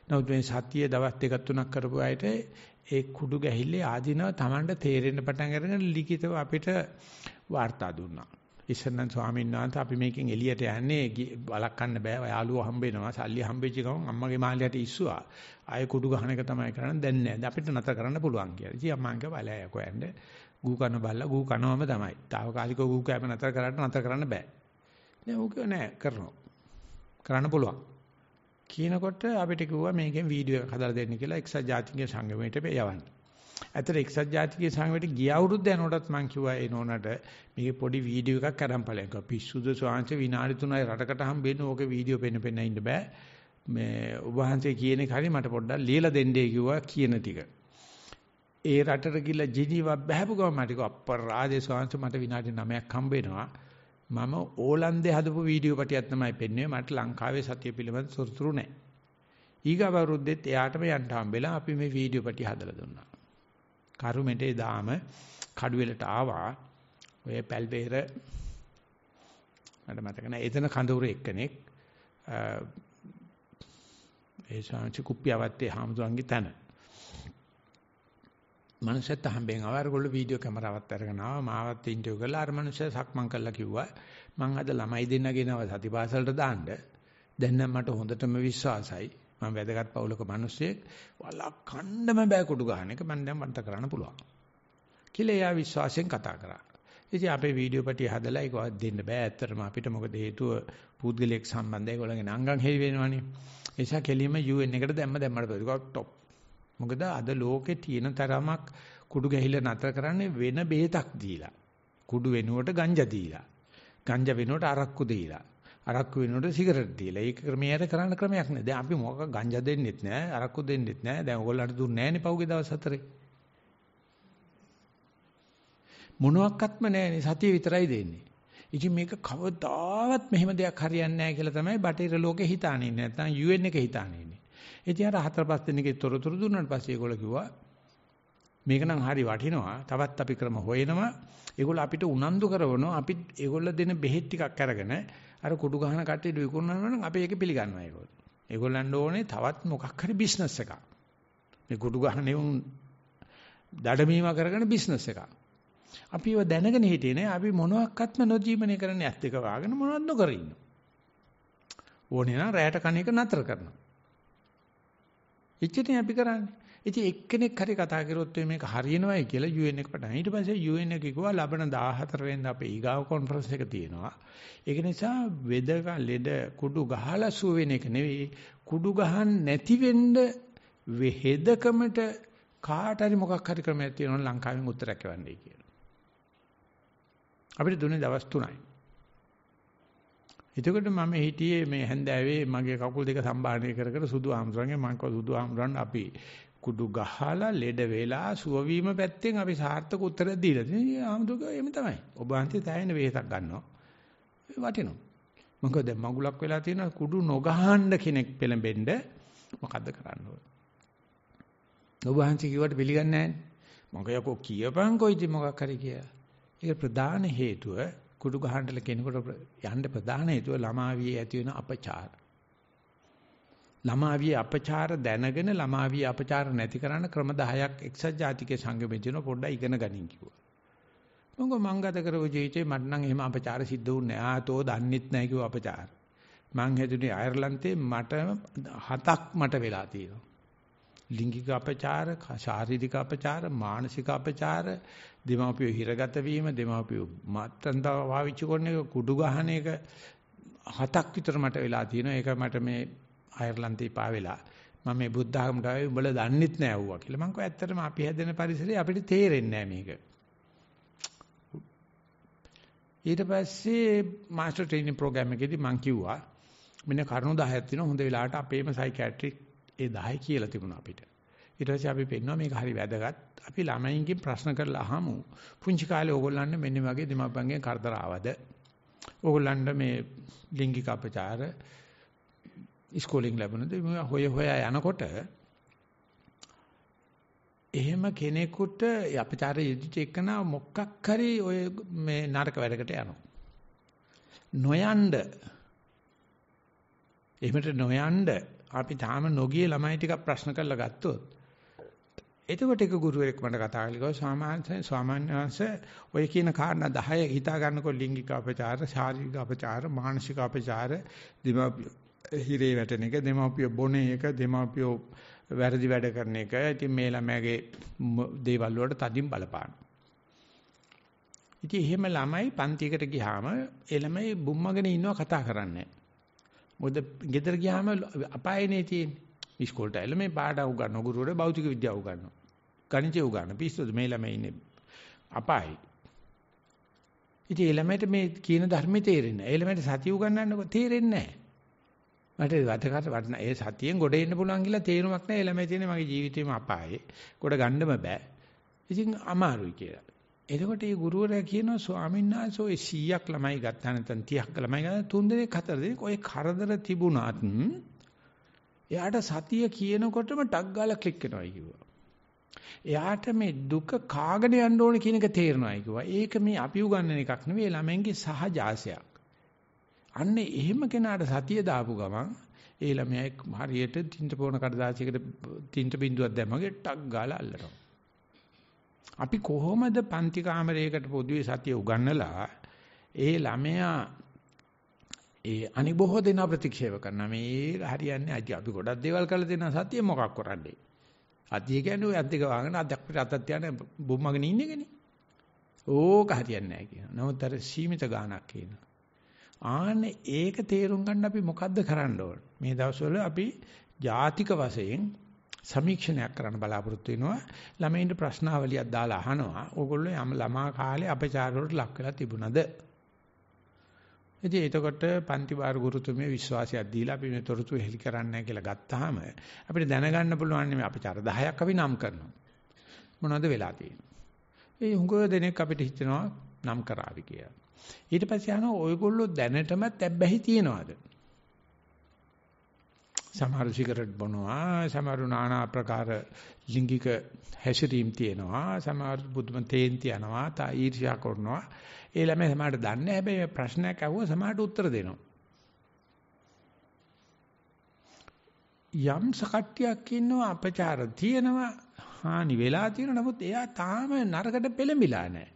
A: නමුත් මේ සතිය දවස් දෙකක් තුනක් කරපු අයට ඒ කුඩු ගැහිල්ලේ ආධිනව Tamanට තේරෙන්න පටන් අරගෙන ලිඛිතව අපිට වාර්තා දුන්නා. ඉස්සරනම් ස්වාමීන් වහන්සේ අපි මේකෙන් එළියට යන්නේ බලකන්න බෑ. යාළුවා හම්බ වෙනවා. සල්ලි හම්බෙච්ච ගමන් අම්මගේ මාළයට ඉස්සුවා. ආයෙ කුඩු ගහන එක තමයි කරන්නේ. දැන් නෑ. අපිට නතර කරන්න පුළුවන් කියලා. ඉතින් අම්මා කිව්වා "බලය යකෝ යන්න. ගූ කන බල්ලා ගූ කනවම තමයි. తాවකාලිකව ගූ කෑම නතර කරන්න නතර කරන්න බෑ." නෑ ඕක නෑ කරනවා. කරන්න පුළුවන්. කියනකොට අපිට කිව්වා මේකෙන් වීඩියෝ එකක් හදලා දෙන්න කියලා එක්සත් ජාතික සංගමයට යවන්න. ඇතර එක්සත් ජාතිකයේ සංගමයට ගිය අවුරුද්ද යනකොටත් මම කිව්වා ඒ නෝනට මේකේ පොඩි වීඩියෝ එකක් අරන් ඵලයක් කිව්වා පිස්සුද ස්වාංශ විනාඩි 3යි රටකට හම්බෙන්නේ ඕකේ වීඩියෝ පෙන්න පෙන්න ඉන්න බෑ මේ ඔබ වහන්සේ කියන එක හරි මට පොඩ්ඩක් ලියලා දෙන්නේ කිව්වා කියන ටික ඒ රටට ගිහිල්ලා ජිනීවා බහැපු ගමන් මට කිව්වා අපරාජේ ස්වාංශ මට විනාඩි 9ක් හම්බෙනවා මම ඕලන්දේ හදපු වීඩියෝ පටියක් තමයි පෙන්වන්නේ මට ලංකාවේ සතිය පිළිබඳ සොරතුරු නැහැ ඊගවරුද්දෙත් එයාටම යන්න හම්බෙලා අපි මේ වීඩියෝ පටි හදලා දුන්නා කරුමෙටේ දාම කඩුවෙලට ආවා ඔය පැල්වේර මට මතක නැහැ එතන කඳවුර එක්කෙනෙක් ඒ ශාන්ති කුප්පියවත්තේ හාමුදුරන්ගේ තන මනුස්සයත් හම්බෙන් ආවා ඒගොල්ලෝ වීඩියෝ කැමරාවත් අරගෙන ආවා මාවත් ඉන්ටර්විව් කළා අර මනුස්සයා සක්මන් කළා කිව්වා මං අද ළමයි දෙන්න ගෙනව සතිපාසලට දාන්න දැන් නම් මට හොඳටම විශ්වාසයි මම වැදගත් පවුලක මිනිස්සෙක් වලක් කණ්ඩම බෑ කොටු ගන්න එක මම දැන් වන්ත කරන්න පුළුවන් කියලා එයා විශ්වාසයෙන් කතා කරා ඉතින් අපේ වීඩියෝ පැටිය හදලා ඒක දෙන්න බෑ ඇත්තටම අපිට මොකද හේතුව පුද්ගලික සම්බන්ධය ඒගොල්ලන්ගේ නංගන් හේවි වෙනවනේ ඒ නිසා කෙලින්ම UN එකට දැම්ම දැම්මට පස්සේ ටොප් මොකද අද ලෝකේ තියෙන තරමක් කුඩු ගැහිලා නතර කරන්නේ වෙන බේතක් දීලා කුඩු වෙනුවට ගංජා දීලා ගංජා වෙනුවට අරක්කු දීලා අරක්කු වෙනකොට සිගරට් දීලා. ඒක ක්‍රමයට කරන්න ක්‍රමයක් නෑ. දැන් අපි මොකක් ගංජා දෙන්නෙත් නෑ, අරක්කු දෙන්නෙත් නෑ. දැන් ඕගොල්ලන්ට දුන්නේ නෑනේ පහුගිය දවස් හතරේ. මොනවත්ක්ම නෑනේ සතිය විතරයි දෙන්නේ. ඉතින් මේක කවදාවත් මෙහෙම දෙයක් හරියන්නේ නැහැ කියලා තමයි බටහිර ලෝකේ හිතානේ නැත්නම් UN එකේ හිතානේ ඉන්නේ. ඉතින් අර හතර පහ දිනකේ තොරතුරු දුන්නාට පස්සේ ඒගොල්ලෝ කිව්වා මේක නම් හරි වටිනවා. තවත් අපි ක්‍රම හොයනවා. ඒගොල්ලෝ අපිට උනන්දු කරවනවා. අපි ඒගොල්ලෝ දෙන බෙහෙත් ටිකක් අරගෙන අර කුඩු ගහන කට්ටියට විකුණනවා නම් අපි ඒක පිළිගන්නවා ඒකෝ. ඒගොල්ලන්ට ඕනේ තවත් මොකක් හරි බිස්නස් එකක්. මේ කුඩු ගහන නෙවුන් දඩමීම කරගෙන බිස්නස් එකක්. අපි ඒව දැනගෙන හිටියේ නෑ අපි මොනවත්ක්ත්ම නොජීවනය කරන්නේ ඇත්ත එක වාගෙන මොනවද නොකර ඉන්නවා. ඕනේ නම් රැයට කණ එක නතර කරනවා. එච්චරනේ අපි කරන්නේ. ඉතින් එක්කෙනෙක් හරි කතා කරොත් මේක හරියනවයි කියලා UN එක පටන්. ඊට පස්සේ UN එක කිව්වා ලබන 14 වෙනිදා අපේ ඊගාව කොන්ෆරන්ස් එක තියෙනවා. ඒක නිසා වෙද ලෙඩ කුඩු ගහලා සුව වෙන එක නෙවෙයි කුඩු ගහන් නැති වෙන්න වෙහෙදකමට කාට හරි මොකක් හරි ක්‍රමයක් තියෙනවා ලංකාවෙන් උත්තරයක් එවන්නේ කියලා. අපිට දුන්නේ දවස් 3යි. එතකොට මම හිටියේ මේ හැන්දෑවේ මගේ කකුල් දෙක සම්බාහනය කර කර සුදු ආම්සරන්ගේ මං කව සුදු ආම්සරන් අපි කුඩු ගහලා ලෙඩ වෙලා සුවවීම පැත්තෙන් අපි සාර්ථක උත්තර දීලා තියෙනවා. ආමතුක එහෙම තමයි. ඔබ අන්තිය තැයින වෙහසක් ගන්නවා. වටිනවා. මොකද මගුලක් වෙලා තියෙන කුඩු නොගහන්න කෙනෙක් පෙළඹෙන්න මොකද්ද කරන්න ඕන? ඔබ අන්තිය කිව්වට පිළිගන්නේ නැහැ. මගයකෝ කියපන්කෝ ඉතින් මොකක් හරි කියලා. ඒක ප්‍රධාන හේතුව කුඩු ගහන්නල කෙනෙකුට යන්න ප්‍රධාන හේතුව ළමා වියේ ඇති වෙන අපචාරය. ළමාවියේ අපචාර දැනගෙන ළමාවියේ අපචාර නැති කරන්න ක්‍රම 10ක් එක්සත් ජාතිකයේ සංගමේ දින පොඩ්ඩක් ඉගෙන ගනින් කිව්වා. මම මංගත කරව ජීවිතේ මට නම් එහෙම අපචාර සිද්ධ වුණේ නෑ. ආතෝ දන්නෙත් නෑ කිව්වා අපචාර. මං හැදුනේ අයර්ලන්තේ මට හතක් මට වෙලා තියෙනවා. ලිංගික අපචාර, ශාරීරික අපචාර, මානසික අපචාර, දෙමාපිය හිරගත වීම, දෙමාපිය මාත්‍රන්දා පාවිච්චි කරන එක, කුඩු ගහන එක හතක් විතර මට වෙලා තියෙනවා. ඒක මට මේ අයර්ලන්තේ පාවෙලා මම මේ බුද්ධ ආගමට ආවේ උඹලා දන්නෙත් නෑ වුවා කියලා. මම කිව්වා ඇත්තටම අපි හැදෙන පරිසරේ අපිට තේරෙන්නේ නෑ මේක. ඊට පස්සේ මාස්ටර් ට්‍රේනින් ප්‍රෝග්‍රෑම් එකේදී මම කිව්වා මෙන්න කරුණු 10ක් තියෙනවා හොඳ වෙලාවට අපේම සයිකියාට්‍රික් ඒ 10 කියලා තිබුණා අපිට. ඊට පස්සේ අපි පෙන්නවා මේක හරි වැදගත්. අපි ළමයින්ගෙන් ප්‍රශ්න කරලා අහමු. පුංචි කාලේ ඕගොල්ලන්ට මෙන්න වගේ දෙමාපියන්ගෙන් කරදර ආවද? ඕගොල්ලන්ට මේ ලිංගික අපචාර ඉස්කෝලෙන් ලැබුණද මේවා හොය හොයා යනකොට එහෙම කෙනෙකුට අපචාර යුද්ධිත එක්කන මොකක් හරි ඔය මේ නරක වැඩකට යනවා. නොයන්ඩ එහෙමට නොයන්ඩ අපි තාම නොගිය ළමයි ටිකක් ප්‍රශ්න කරලා ගත්තොත් එතකොට එක ගුරුවරයෙක් මට කතා කළා සාමාන්‍ය සාමාන්‍ය වංශ ඔය කියන කාරණා 10 හිතා ගන්නකොට ලිංගික අපචාර, ශාරීරික අපචාර, මානසික අපචාර, දිමාපිය හිරේ වැටෙන එක දෙමාපිය බොන එක දෙමාපිය වැරදි වැඩ කරන එක ඉතින් මේ ළමයාගේ දේවල් වලට තදින් බලපාන. ඉතින් එහෙම ළමයි පන්තියකට ගියාම ඒ ළමයි බුම්මගෙන ඉන්නවා කතා කරන්නේ. මොකද ගෙදර ගියාම අපායනේ තියෙන්නේ. ඉස්කෝලේට ඇවිල්ලා මේ පාඩම් උගන්වන ගුරුවරයා භෞතික විද්‍යාව උගන්වනවා. ගණිතය උගන්වන පිස්සුද මේ ළමයි ඉන්නේ අපායයි. ඉතින් ඒ ළමයට මේ කියන ධර්මයේ තේරෙන්නේ නැහැ. ඒ ළමයට සතිය උගන්වන්නකො තේරෙන්නේ නැහැ. මට වැඩකට වටන ඒ සතියෙන් ගොඩ එන්න පුළුවන් කියලා තේරුමක් නැහැ. ළමයි තියෙන මගේ ජීවිතේම අපායේ. ගොඩ ගන්නම බෑ. ඉතින් අමාරුයි කියලා. එතකොට මේ ගුරුවරයා කියනවා ස්වාමීන් වහන්සේ ඔය 100ක් ළමයි ගත්තා නැත්නම් 30ක් ළමයි ගත්තා තුන් දෙනෙක් හතර දෙනෙක් ඔය කරදර තිබුණත් එයාට සතිය කියනකොටම ටක් ගාලා ක්ලික් වෙනවා කිව්වා. එයාට මේ දුක කාගෙන යන්න ඕනේ කියන එක තේරෙනවා කිව්වා. ඒක මේ අපි උගන්වන එකක් නෙවෙයි ළමෙන්ගේ සහජාසයක්. අන්න එහෙම කෙනාට සතිය දාපු ගමන් ඒ ළමයා හරියට තින්ත පොණ කඩදාසියකට තින්ත බින්දුවක් දැම්මගේ ටක් ගාලා අල්ලනවා. අපි කොහොමද පන්ති කාමරයකට පොදුවේ සතිය උගන්නලා ඒ ළමයා ඒ අනිබොහෝ දෙන ප්‍රතික්ෂේප කරන මේ හරියන්නේ අද අපි ගොඩක් දේවල් කරලා දෙන සතිය මොකක් කරන්නේ? අතිය කියන්නේ ඔය අද්දික වාගෙන අද්දක් පිට අතක් තියාගෙන බොම්මගෙන ඉන්නේකනේ. ඕක හරියන්නේ නැහැ කියනවා. නමුත් අර සීමිත ගාණක් කියනවා. ආන්න ඒක තේරුම් ගන්න අපි මොකද්ද කරන්න ඕන? මේ දවස්වල අපි ජාතික වශයෙන් සමීක්ෂණයක් කරන්න බලාපොරොත්තු වෙනවා. ළමයින්ට ප්‍රශ්නාවලියක් දාලා අහනවා. ඕගොල්ලෝ යම ළමා කාලේ අපචාර වලට ලක් වෙලා තිබුණද? ඉතින් එතකොට පන්ති භාර ගුරුතුමිය විශ්වාසයක් දීලා අපි මේ තොරතුරු හෙලි කරන්නේ නැහැ කියලා ගත්තාම අපිට දැනගන්න පුළුවන් මේ අපචාර 10ක් අපි නම් කරනවා. මොනවද වෙලා තියෙන්නේ? ඒ හුඟ දෙනෙක් අපිට හිතනවා නම් කරાવી කියලා. ඊට පස්සේ අහනවා ඔයගොල්ලෝ දැනටමත් ඇබ්බැහි තියනවාද? සමහර සිගරට් බොනවා, සමහරු নানা ආකාර ලිංගික හැසිරීම් තියෙනවා, සමහර බුදුම තේන් තියනවා, තා ඊර්ෂ්‍යා කරනවා. ඒ ළමයි සමහරට දන්නේ හැබැයි ප්‍රශ්නයක් අහුවා සමහරට උත්තර දෙනවා. යම් සකට්ටියක් ඉන්නවා අපචාර තියෙනවා හානි වෙලා තියෙනවා නමුත් එයා තාම නරකට පෙළඹිලා නැහැ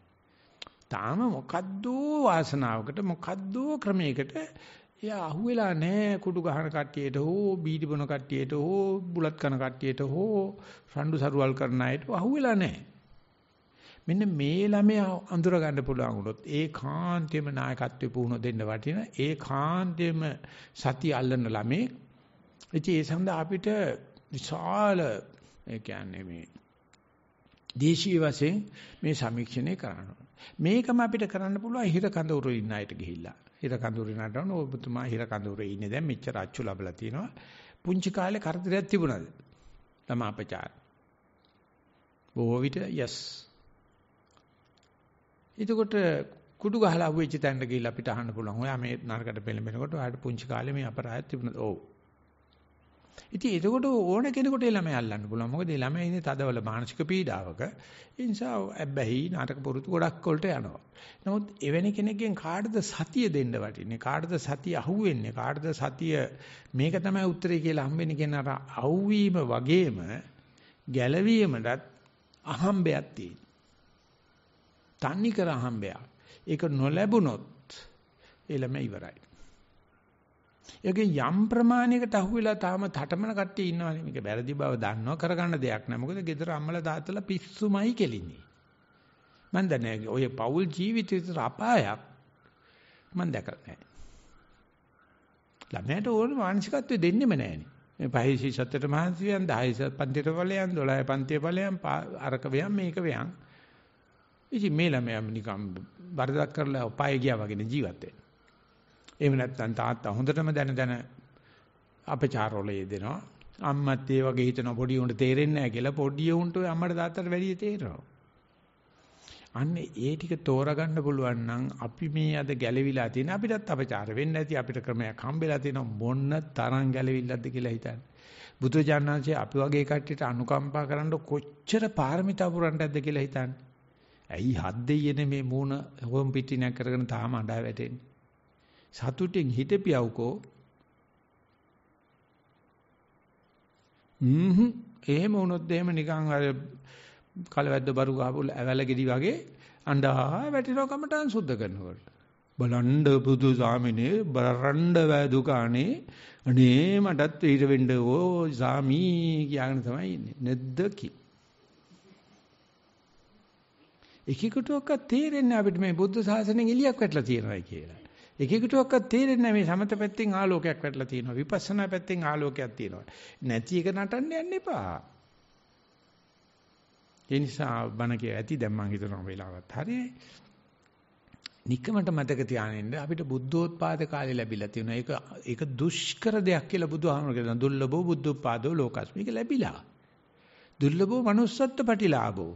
A: තාම මොකද්ද වාසනාවකට මොකද්ද ක්‍රමයකට එයා අහුවෙලා නැහැ කුඩු ගහන කට්ටියට හෝ බීඩි බොන කට්ටියට හෝ බුලත් කන කට්ටියට හෝ රණ්ඩු සරුවල් කරන අයට අහුවෙලා නැහැ. මෙන්න මේ ළමයා අඳුර ගන්න පුළුවන් උනොත් ඒකාන්තයෙන්ම නායකත්වයේ පුහුණු දෙන්න වටින ඒකාන්තයෙන්ම සතිය අල්ලන ළමේ ඉතින් ඒ සඳහා අපිට විශාල ඒ කියන්නේ මේ දේශීය වශයෙන් මේ සමීක්ෂණය කරනවා. මේකම අපිට කරන්න පුළුවන් හිර කඳවුරු ඉන්න අයට ගිහිල්ලා. හිර කඳවුරු නටන ඔබතුමා හිර කඳවුරේ ඉන්නේ දැන් මෙච්චර අච්චු ලැබලා තියෙනවා. පුංචි කාලේ කරදරයක් තිබුණාද? ළමාපචාර. බොහෝ විට yes. එතකොට කුඩු ගහලා අහුවෙච්ච තැනට ගිහිල්ලා අපිට අහන්න පුළුවන්. ඔයා මේ නරකට පෙළඹෙනකොට ඔයාට පුංචි කාලේ මේ අපරාධයක් තිබුණාද? ඔව්. ඉතින් එතකොට ඕන කෙනෙකුට ළමයි අල්ලන්න පුළුවන්. මොකද ළමයි ඉන්නේ තදවල මානසික පීඩාවක. ඒ නිසා ඇබ්බැහි නාටක පුරුදු ගොඩක් වලට යනවා. නමුත් එවැනි කෙනෙක්ගෙන් කාටද සතිය දෙන්න වටින්නේ? කාටද සතිය අහුවෙන්නේ? කාටද සතිය මේක තමයි උත්තරේ කියලා හම්බෙන්නේ කියන අර අවුවීම වගේම ගැළවීමටත් අහම්බයක් තියෙනවා. තන්නේ කර අහම්බයක්. ඒක නොලැබුණොත් ඒ ළමයි ඉවරයි. ඒකේ යම් ප්‍රමාණයකට අහුවෙලා තාම තටමන කට්ටිය ඉන්නවනේ මේක වැරදි බව දන්නවා කරගන්න දෙයක් නෑ මොකද ගෙදර අම්මලා තාත්තලා පිස්සුමයි කෙලින්නේ මම දන්නේ ඔය පෞල් ජීවිතේට අපායක් මම දැකලා නෑ ළමයට ඕන මානසිකත්වය දෙන්නෙම නෑනේ මේ පහේසි සත්‍යයට මහන්සියෙන් 10 පන්තියට ඵලයන් 12 පන්තියේ ඵලයන් අරක වයන් මේක වයන් ඉතින් මේ ළමයා නිකම් වරදක් කරලා උපාය ගියා වගේ ජීවත් වෙනවා එහෙම නැත්නම් තාත්තා හොඳටම දැන දැන අපචාරවල යෙදෙනවා. අම්මත් ඒ වගේ හිතන පොඩි උන්ට තේරෙන්නේ නැහැ කියලා පොඩි උන්ට ඔය අම්මට තාත්තට වැඩිය තේරෙනවා. අන්න ඒ ටික තෝරගන්න පුළුවන් නම් අපි මේ අද ගැලවිලා තියෙන අපිටත් අපචාර වෙන්න ඇති අපිට ක්‍රමයක් හම්බෙලා තියෙන මොන්න තරම් ගැලවිල්ලක්ද කියලා හිතන්න. බුදුජානනාංශයේ අපි වගේ කට්ටියට අනුකම්පා කරන්න කොච්චර පාරමිතා පුරන්න ඇද්ද කියලා හිතන්න. ඇයි හත් දෙයනේ මේ මූණ හොම් පිටිනක් කරගෙන තාම අඬා වැටෙන්නේ. සතුටින් හිටපියවකෝ හ්ම් එහෙම වුණොත් එහෙම නිකන් අර කලවැද්ද බරු ගහපු ඇවැල ගෙඩි වගේ අඬා වැටිරව කමටන් සුද්ධ කරනකොට බලන්න බුදු සාමිනේ බරණ්ඩ වැදු කානේ අනේ මටත් ඊට වෙන්න ඕ සාමි කියගෙන තමයි ඉන්නේ නැද්ද කි එකෙකුට ඔක්ක තේරෙන්නේ අපිට මේ බුද්ධ ශාසනයෙන් එලියක් වැටලා තියෙනවා කියලා එක එකටවත් තේරෙන්නේ මේ සමත පැත්තෙන් ආලෝකයක් වැටලා තියෙනවා. විපස්සනා පැත්තෙන් ආලෝකයක් තියෙනවා. නැති එක නටන්න යන්න එපා. ඒ නිසා බණ කිය ඇති දැන් මම හිතනවා වෙලාවත් හරියයි. නිකමට මතක තියානින්න අපිට බුද්ධෝත්පාද කාලේ ලැබිලා තියෙනවා. ඒක ඒක දුෂ්කර දෙයක් කියලා බුදුහාමර කියනවා. දුර්ලභෝ බුද්ධෝත්පාදෝ ලෝකස්මික ලැබිලා. දුර්ලභෝ manussත්ත්ව ප්‍රතිලාභෝ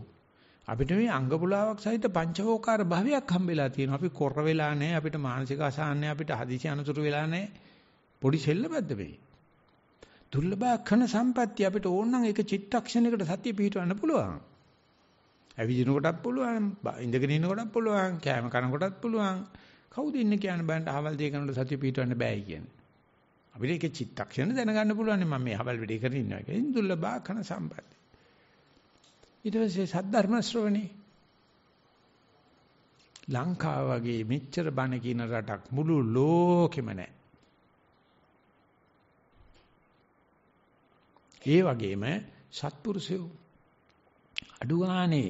A: අපිට මේ අංග පුලාවක් සහිත පංචවෝකාර භාවයක් හම්බෙලා තියෙනවා. අපි කොර වෙලා නැහැ. අපිට මානසික අසහනය අපිට හදිසි අනතුරු වෙලා නැහැ. පොඩි සෙල්ලමක්ද වෙයි. දුර්ලභ ක්ෂණ සම්පත්‍ය අපිට ඕන නම් ඒක චිත්තක්ෂණයකට සතිය පිහිටවන්න පුළුවන්. ඇවිදිනකොටත් පුළුවන්, ඉඳගෙන ඉන්නකොටත් පුළුවන්, කෑම කනකොටත් පුළුවන්. කවුද ඉන්නේ කියන බෑන්ට අහවල් දෙය කරනකොට සතිය පිහිටවන්න බෑ කියන්නේ. අපිට ඒක චිත්තක්ෂණ දැනගන්න පුළුවන් මම මේ අහවල් වැඩේ කරගෙන ඉන්නවා කියලා. දුර්ලභ ක්ෂණ සම්පත්‍ය. ඊට පස්සේ සද්ධර්ම ශ්‍රවණේ ලංකාව වගේ මෙච්චර බණ කියන රටක් මුළු ලෝකෙම නැහැ. ඒ වගේම සත්පුරුෂයෝ අඩු ගානේ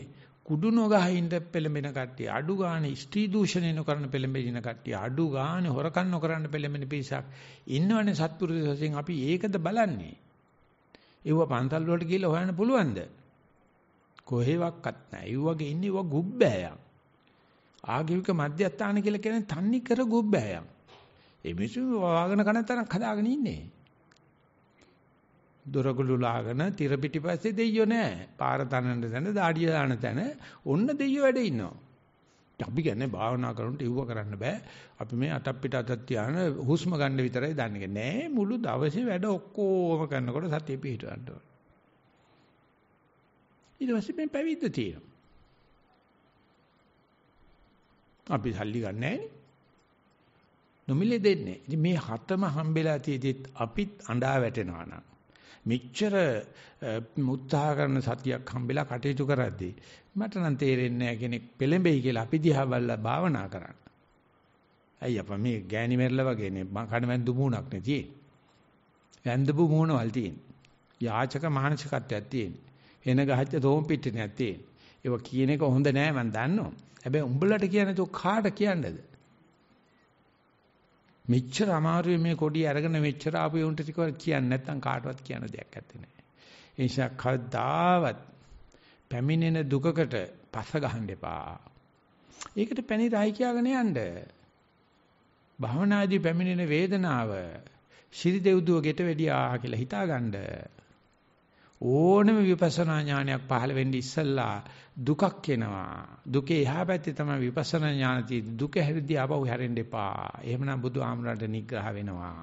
A: කුඩු නොගහින්න පෙළඹෙන කට්ටිය අඩු ගානේ ස්ත්‍රී දූෂණය නොකරන පෙළඹෙන කට්ටිය අඩු ගානේ හොරකම් නොකරන පෙළඹෙන පිරිසක් ඉන්නවනේ සත්පුරුෂ වශයෙන් අපි ඒකද බලන්නේ. ඒව පන්තල් වලට ගිහිල්ලා හොයන්න පුළුවන්ද? කොහෙවත්වත් නැහැ. ඒ වගේ ඉන්නේ ඒවා ගුබ්බෑයක්. ආගමික මධ්‍යස්ථාන කියලා කියන්නේ තන්නේ කර ගුබ්බෑයක්. ඒ මිනිස්සු වාගෙන කන තරක් හදාගෙන ඉන්නේ. දොරගුළු ලාගෙන tira පිටිපස්සේ දෙයියෝ නැහැ. පාර තනන තැන, දාඩිය දාන තැන ඔන්න දෙයියෝ වැඩ ඉන්නවා. අපි කියන්නේ භාවනා කරනට ඉවුව කරන්න බෑ. අපි මේ අතක් පිට අතක් තියාන හුස්ම ගන්න විතරයි දන්නේ. නෑ මුළු දවසේ වැඩ ඔක්කොම කරනකොට සතිය පිටවන්න ඕනේ. ඊට පස්සේ මේ පැවිද්ද තියෙනවා. අපි සල්ලි ගන්න නැහැ නේ. නොමිලේ දෙන්නේ. ඉතින් මේ හතම හම්බෙලා තියෙදිත් අපිත් අඬා වැටෙනවා නම් මෙච්චර උත්සාහ කරන සතියක් හම්බෙලා කටයුතු කරද්දී මට නම් තේරෙන්නේ නැහැ කෙනෙක් පෙළඹෙයි කියලා අපි දිහා බලලා භාවනා කරන්න. අයිය අප මේ ගෑණි මැරලා වගේ නේ මං කණවැන්දු මූණක් නේ තියෙන්නේ. වැන්දපු මූණවල් තියෙන්නේ. යාචක මානසිකත්වයක් තියෙන්නේ. එන ගහච්ච තෝම් පිටිනයක් තියෙන. ඒව කියන එක හොඳ නෑ මම දන්නවා. හැබැයි උඹලට කියන්නේ તો කාට කියන්නේද? මෙච්චර අමාරුවේ මේ කොඩිය අරගෙන මෙච්චර ආපු උන්ට ටිකක් කියන්නේ නැත්නම් කාටවත් කියන්න දෙයක් නැත්තේ නෑ. ඒ නිසා කවදාවත් පැමිණෙන දුකකට පස ගහන්න එපා. ඒකට පැනිරයි කියාගෙන යන්න. භවනාදී පැමිණෙන වේදනාව ශිරි දෙව්දුව ගෙට වැඩියා කියලා හිතාගන්න ඕනම විපස්සනා ඥානයක් පහළ වෙන්න ඉස්සෙල්ලා දුකක් එනවා. දුකේ එහා පැත්තේ තමයි විපස්සනා ඥාන තියෙන්නේ. දුක හැරෙද්දී ආපහු හැරෙන්න එපා. එහෙමනම් බුදු ආමරණට නිග්‍රහ වෙනවා.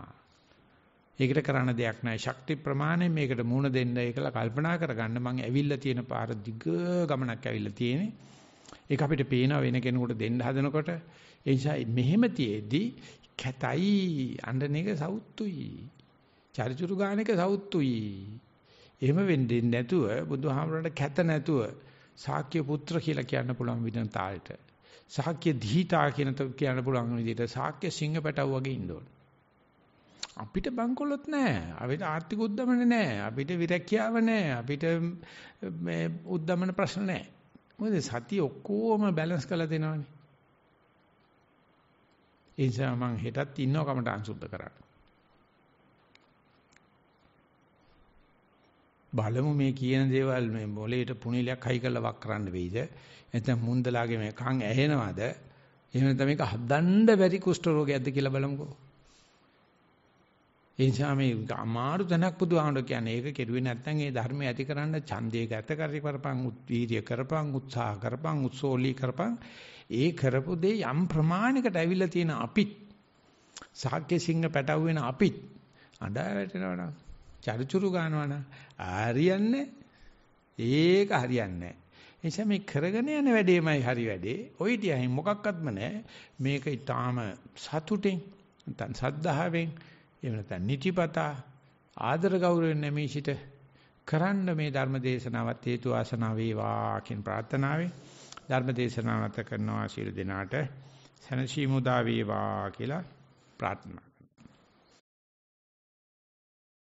A: ඒකට කරන්න දෙයක් නැහැ. ශක්ති ප්‍රමාණය මේකට මුණ දෙන්න ඒකලා කල්පනා කරගන්න මම ඇවිල්ලා තියෙන පාර දිග ගමනක් ඇවිල්ලා තියෙන්නේ. ඒක අපිට පේන වෙන කෙනෙකුට දෙන්න හදනකොට ඒ නිසා මෙහෙම තියේදී කැතයි අඬන එක සවුත්තුයි. චරිචුරු ගාන එක සවුත්තුයි. එහෙම වෙන්නේ නැතුව බුදුහාමරණ කැත නැතුව ශාක්‍ය පුත්‍ර කියලා කියන්න පුළුවන් විදිහට තාලෙට. ශාක්‍ය දීතා කියන තව කියන්න පුළුවන් විදිහට ශාක්‍ය සිංහපැටව වගේ ඉන්න ඕන. අපිට බංකොලොත් නැහැ. අපිට ආර්ථික උද්දමන නැහැ. අපිට විරක්‍යාව නැහැ. අපිට මේ උද්දමන ප්‍රශ්න නැහැ. මොකද සතිය ඔක්කොම බැලන්ස් කරලා දෙනවනේ. ඒ නිසා මම හෙටත් ඉන්නව කමට අංශුද්ධ කරන්න. බලමු මේ කියන දේවල් මේ මොලේට පුණිලයක් හයි කරලා වක් කරන්න වෙයිද? නැත්නම් මුන්දලාගේ මේ කන් ඇහෙනවද? එහෙම නැත්නම් මේක හදන්න බැරි කුෂ්ඨ රෝගයක්ද කියලා බලමුකෝ. ඒ නිසා මේ අමාරු තැනක් බුදුහාමුදුර කියන්නේ ඒක කෙරුවේ නැත්නම් ඒ ධර්මය ඇති කරන්න ඡන්දය ගත කරේ කරපන් උත්වීර්ය කරපන් උත්සාහ කරපන් උත්සෝලී කරපන් ඒ කරපු දේ යම් ප්‍රමාණයකට ඇවිල්ලා තියෙන අපිත් සාක්‍ය සිංහ පැටව වෙන අපිත් අඬා වැටෙනවා නම් චරුචරු ගන්නවනම් හරියන්නේ ඒක හරියන්නේ නැහැ. මේ කරගෙන යන වැඩේමයි හරි වැඩේ. ওই දිහායින් මොකක්වත්ම නැහැ. මේක ඊටාම සතුටින් නැත්නම් සද්ධාවෙන් එහෙම නැත්නම් නිතිපතා ආදර ගෞරවයෙන් මේ සිට කරන්න මේ ධර්ම දේශනාවත් හේතු ආසනාව වේවා කියන ප්‍රාර්ථනාවෙන් ධර්ම දේශනාව නැත කරනවා ශිර දිනාට සනසීමුදා වේවා කියලා ප්‍රාර්ථනා